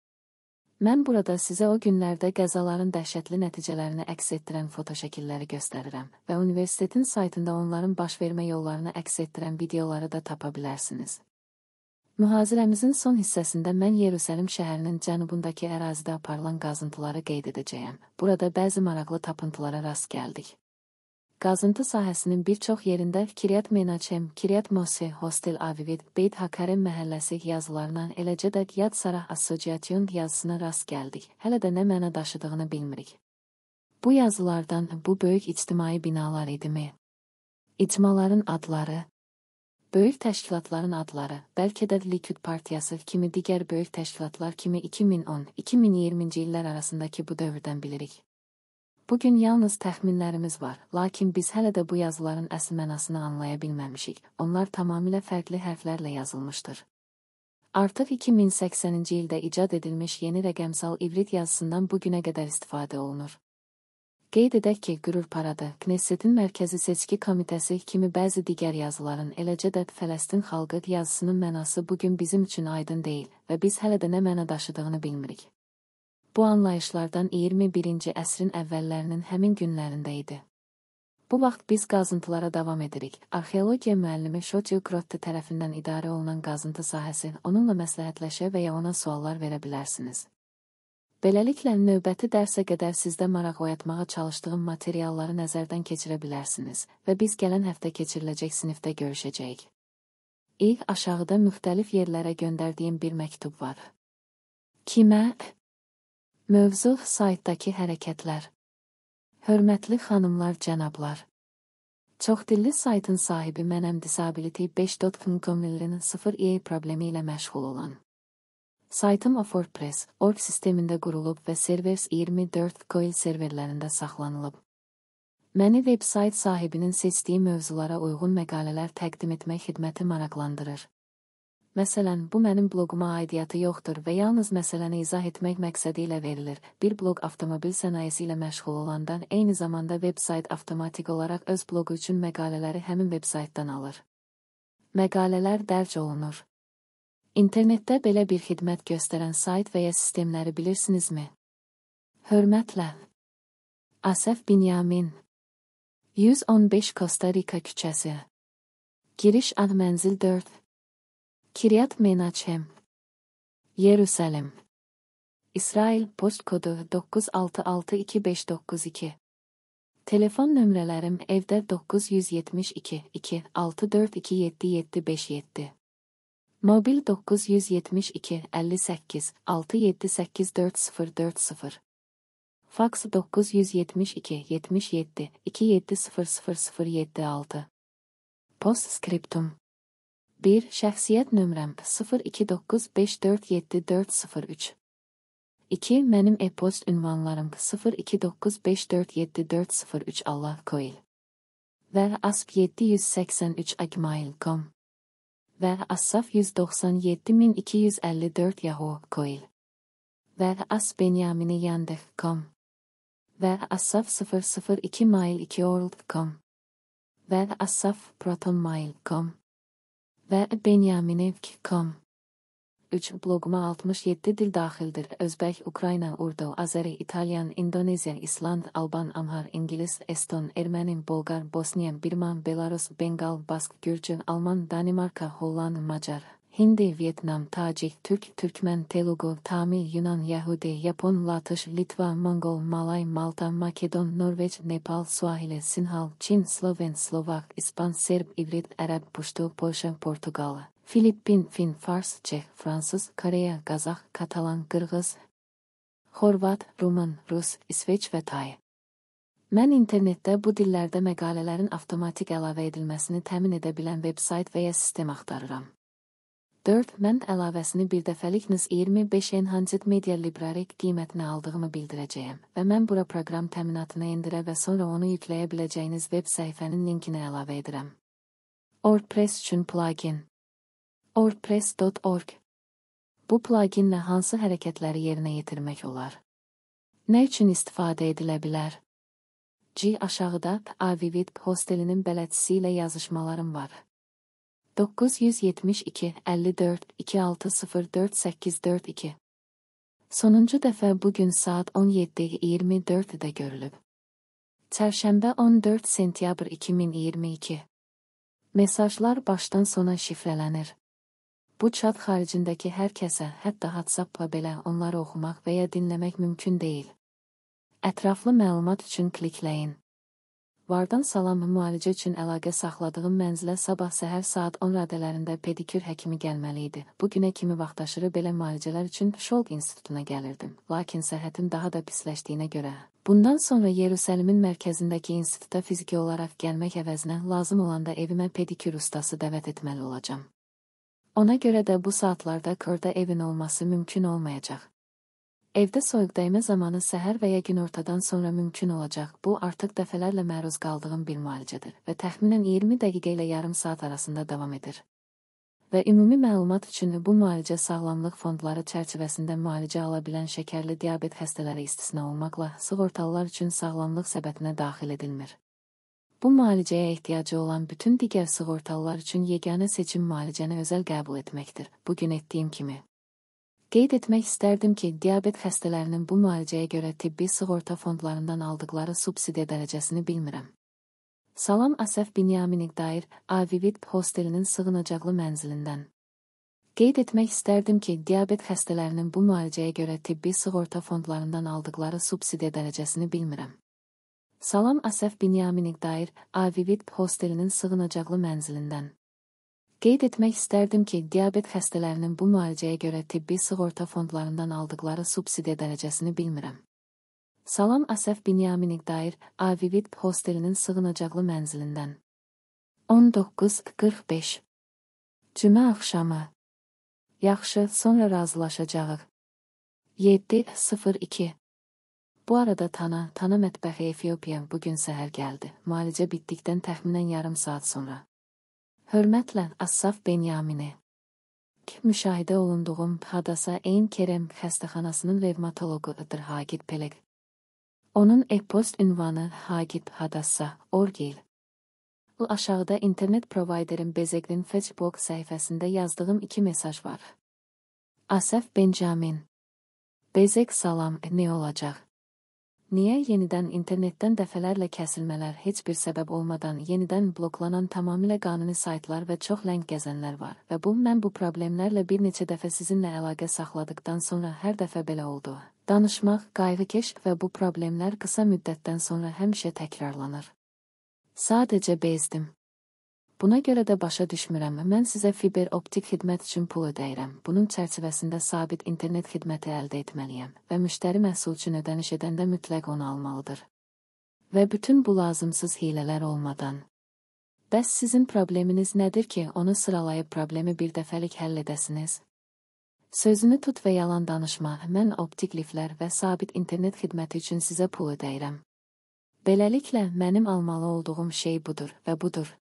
Mən burada sizə o günlərdə qəzaların dəhşətli nəticələrini əks etdirən fotoşəkilləri göstərirəm və universitetin saytında onların baş vermə yollarını əks etdirən videoları da tapa bilərsiniz. Mühazirəmizin son hissəsində mən Yerusəlim şəhərinin cənubundakı ərazidə aparılan qazıntıları qeyd edəcəyəm. Burada bəzi maraqlı tapıntılara rast gəldik. Qazıntı sahəsinin bir çox yerində Kiryat Menaçem, Kiryat Mose, Hostel Avivit, Beyt Hakarem məhəlləsi yazılarına, eləcə də Yad Sarah Association yazısına rast gəldik. Hələ də nə məna daşıdığını bilmirik. Bu yazılardan bu böyük ictimai binalar idimi? İcmaların adları, böyük təşkilatların adları, bəlkə də Likud partiyası kimi digər böyük təşkilatlar kimi 2010-2020-ci illər arasındakı bu dövrdən bilirik. Bu gün yalnız təxminlərimiz var, lakin biz hələ də bu yazıların əsl mənasını anlaya bilməmişik. Onlar tamamilə fərqli hərflərlə yazılmışdır. Artıq 2080-ci ildə icad edilmiş yeni rəqəmsal ivrit yazısından bu günə qədər istifadə olunur. Qeyd edək ki, Qürur Paradı, Knessetin Mərkəzi Seçki Komitəsi kimi bəzi digər yazıların, eləcə də Fələstin xalqı yazısının mənası bugün bizim üçün aydın deyil və biz hələ də nə məna daşıdığını bilmirik. Bu anlayışlardan 21-ci əsrin əvvəllərinin həmin günlərində idi. Bu vaxt biz qazıntılara davam edirik. Arxeologiya müəllimi Shoji Grotte tərəfindən idarə olunan qazıntı sahəsi onunla məsləhətləşə və ya ona suallar verə bilərsiniz. Beləliklə, növbəti dərsə qədər sizdə maraq oyatmağa çalışdığım materialları nəzərdən keçirə bilərsiniz və biz gələn həftə keçiriləcək sinifdə görüşəcəyik. İlk aşağıda müxtəlif yerlərə göndərdiyim bir məktub var. Kimə? Mövzu saytdakı hərəkətlər. Hörmətli xanımlar, cənablar. Çoxdilli saytın sahibi mənəm disability5.com illinin 0EA problemi ilə məşğul olan. Saytım of WordPress, org sistemində qurulub və Servers 24 coil serverlərində saxlanılıb. Məni vebsayt sahibinin seçdiyi mövzulara uyğun məqalələr təqdim etmək xidməti maraqlandırır. Məsələn, bu mənim bloquma aidiyyatı yoxdur və yalnız məsələni izah etmək məqsədi ilə verilir. Bir bloq avtomobil sənayesi ilə məşğul olandan eyni zamanda veb-sayt avtomatik olaraq öz bloqu üçün məqalələri həmin veb-saytdan alır. Məqalələr dərc olunur. İnternetdə belə bir xidmət göstərən sayt və ya sistemləri bilirsinizmi? Hörmətlə. Asəf Binyamin 115 Costa Rica küçəsi Giriş ad mənzil 4 Kiryat Menachem Yerusalem İsrail postkodu 9662592 Telefon nömrələrim evde 972 2 6427757. Mobil 972 58 6784040. Faks 972 77 270076. Postscriptum 1. Şəxsiyyət nömrəm 029547403 2. Mənim e-poçt ünvanlarım 029547403 Allah Koil və asp783agmail.com və asaf 197254 yahoo Koil və asbenyaminiyandek.com və asaf 002 mail 2 orld.com və asaf protonmail.com və benjaminevk.com 3. Bloquma 67 dil daxildir. Özbək, Ukrayna, Urdu, Azəri, İtalyan, İndoneziya, İsland, Alban, Amhar, İngilis, Eston, Ermənin, Bolqar, Bosniyan, Birman, Belarus, Bengal, Bask, Gürcün, Alman, Danimarka, Holland, Macar. Hindi, Vietnam, Tacik, Türk, Türkmen, Telugu, Tamil, Yunan, Yahudi, Yapon, Latış, Litva, Mongol, Malay, Malta, Makedon, Norveç, Nepal, Suahili, Sinhal, Çin, Sloven, Slovak, İspan, Serb, İbrit, Arap, Puştu, Polşa, Portugal, Filipin, Fin, Fars, Çeh, Fransız, Koreya, Kazak, Katalan, Qırğız, Xorvat, Rumun, Rus, İsveç və Tay. Mən internetdə bu dillərdə məqalələrin avtomatik əlavə edilməsini təmin edə bilən vebsayt və ya sistem axtarıram. 4. Mən əlavəsini birdəfəlik NIS 25 Enhanced Media Library qiymətinə aldığımı bildirəcəyəm və mən bura proqram təminatını endirə və sonra onu yükləyə biləcəyiniz veb səhifənin linkinə əlavə edirəm. WordPress üçün plugin WordPress.org Bu pluginlə hansı hərəkətləri yerinə yetirmək olar? Nə üçün istifadə edilə bilər? C aşağıda Avivid hostelinin bələdçisi ilə yazışmalarım var. 972 54 2604 842 Sonuncu dəfə bu gün saat 17:24-də görülüb. Çərşənbə 14 sentyabr 2022. Mesajlar başdan sona şifrələnir. Bu çat xaricindəki hər kəsə, hətta WhatsApp-a belə onları oxumaq və ya dinləmək mümkün deyil. Ətraflı məlumat üçün klikləyin. Vardan salam müalicə üçün əlaqə saxladığım mənzilə sabah səhər saat 10 radələrində pedikür həkimi gəlməli idi. Bu günə kimi vaxtaşırı belə müalicələr üçün Şolq institutuna gəlirdim. Lakin səhhətim daha da pisləşdiyinə görə Bundan sonra Yerusəlimin mərkəzindəki instituta fiziki olaraq gəlmək əvəzinə lazım olanda evimə pedikür ustası dəvət etməli olacam. Ona görə də bu saatlarda kördə evin olması mümkün olmayacaq. Evdə soyuq dəymə zamanı səhər və ya günortadan sonra mümkün olacaq. Bu artıq dəfələrlə məruz qaldığım bir müalicədir və təxminən 20 dəqiqə ilə yarım saat arasında davam edir. Və ümumi məlumat üçün bu müalicə sağlamlıq fondları çərçivəsində müalicə ala bilən şəkərli diabet xəstələri istisna olmaqla sığortalılar üçün sağlamlıq səbətinə daxil edilmir. Bu müalicəyə ehtiyacı olan bütün digər sığortalılar üçün yeganə seçim müalicəni özəl qəbul etməkdir. Bu gün etdiyim kimi Qeyd etmək istərdim ki, diabet xəstələrinin bu müalicəyə görə tibbi sığorta fondlarından aldıqları subsidiya dərəcəsini bilmirəm. Salam Əsəf Binyamin dair Avivit hostelinin sığınacaqlı mənzilindən. Qeyd etmək istərdim ki, diabet xəstələrinin bu müalicəyə görə tibbi sığorta fondlarından aldıqları subsidiya dərəcəsini bilmirəm. Salam Əsəf Binyamin dair Avivit hostelinin sığınacaqlı mənzilindən. Qeyd etmək istərdim ki, diabet xəstələrinin bu müalicəyə görə tibbi sığorta fondlarından aldıqları subsidiya dərəcəsini bilmirəm. Salam Əsəf Binyamin dair Avivid hostelinin sığınacaqlı mənzilindən. 19.45 Cümə axşamı Yaxşı, sonra razılaşacağıq. 7.02 Bu arada Tana, Tana mətbəxi Efiopiya bugün səhər gəldi. Müalicə bitdikdən təxminən yarım saat sonra. Hörmətlə Assaf Benyamini. Müşahidə olunduğum hadasa Eyn Kerem xəstəxanasının revmatoloqudur Hagit Peleg. Onun e-post ünvanı Hagit Hadassa Orgil. Bu aşağıda internet provayderin Bezeg'in Facebook səhifəsində yazdığım iki mesaj var. Asaf Benjamin. Bezek salam, ne olacaq? Niyə yenidən internetdən dəfələrlə kəsilmələr heç bir səbəb olmadan yenidən bloklanan tamamilə qanuni saytlar və çox ləng gəzənlər var və bu mən bu problemlərlə bir neçə dəfə sizinlə əlaqə saxladıktan sonra hər dəfə belə oldu. Danışmaq, qayğıkeş və bu problemlər qısa müddətdən sonra həmişə təkrarlanır. Sadəcə bezdim. Buna görə də başa düşmürəm. Mən sizə fiber optik xidmət üçün pul ödəyirəm. Bunun çərçivəsində sabit internet xidməti əldə etməliyəm və müştəri məhsul üçün ödəniş edəndə mütləq onu almalıdır. Və bütün bu lazımsız hilələr olmadan. Bəs sizin probleminiz nədir ki, onu sıralayıb problemi bir dəfəlik həll edəsiniz? Sözünü tut və yalan danışma. Mən optik liflər və sabit internet xidməti üçün sizə pul ödəyirəm. Beləliklə, mənim almalı olduğum şey budur və budur.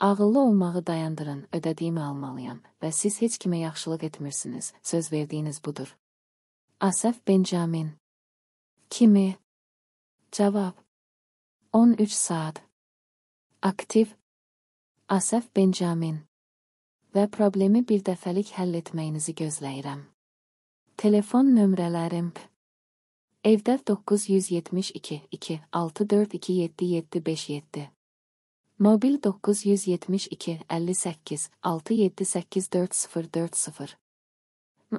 Ağıllı olmağı dayandırın, ödədiyimi almalıyam və siz heç kimə yaxşılıq etmirsiniz, söz verdiyiniz budur. Asəf Benjamin Kimi? Cavab 13 saat Aktiv Asəf Benjamin Və problemi bir dəfəlik həll etməyinizi gözləyirəm. Telefon nömrələrim Evdə 972 2 642 7757 Mobil 972 58 678 4040.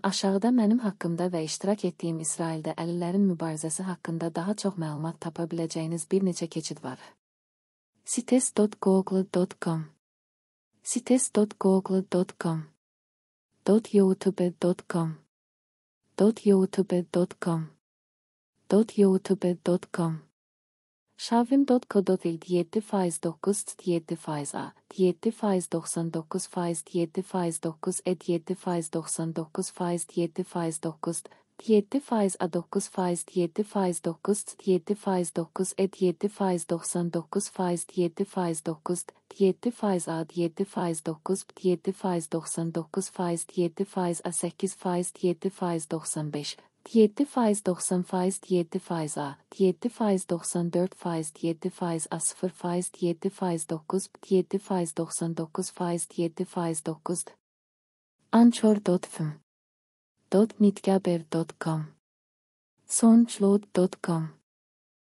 Aşağıda mənim haqqımda və iştirak etdiyim İsraildə əlilərin mübarizəsi haqqında daha çox məlumat tapa biləcəyiniz bir neçə keçid var. sites.google.com sites.google.com .youtube.com .youtube.com .youtube.com Şavim.co.il 7 faiz 9 7 faiz a 7 faiz 99 faiz 7 faiz 9 et 7 faiz 99 faiz 7 faiz 9 7 faiz a 9 faiz 7 faiz 9 7 faiz 9 et 7 faiz 99 faiz 7 faiz 9 7 faiz a 7 faiz 9 7 faiz 99 faiz 7 faiz a 8 faiz 7 faiz 95 7 faiz 90 faiz 7 faiz a 7 faiz 94 faiz 7 faiz a 0 faiz 7 faiz 9 7 faiz 99 faiz 7 faiz 9 anchor.fm.mitgaber.com sonuçload.com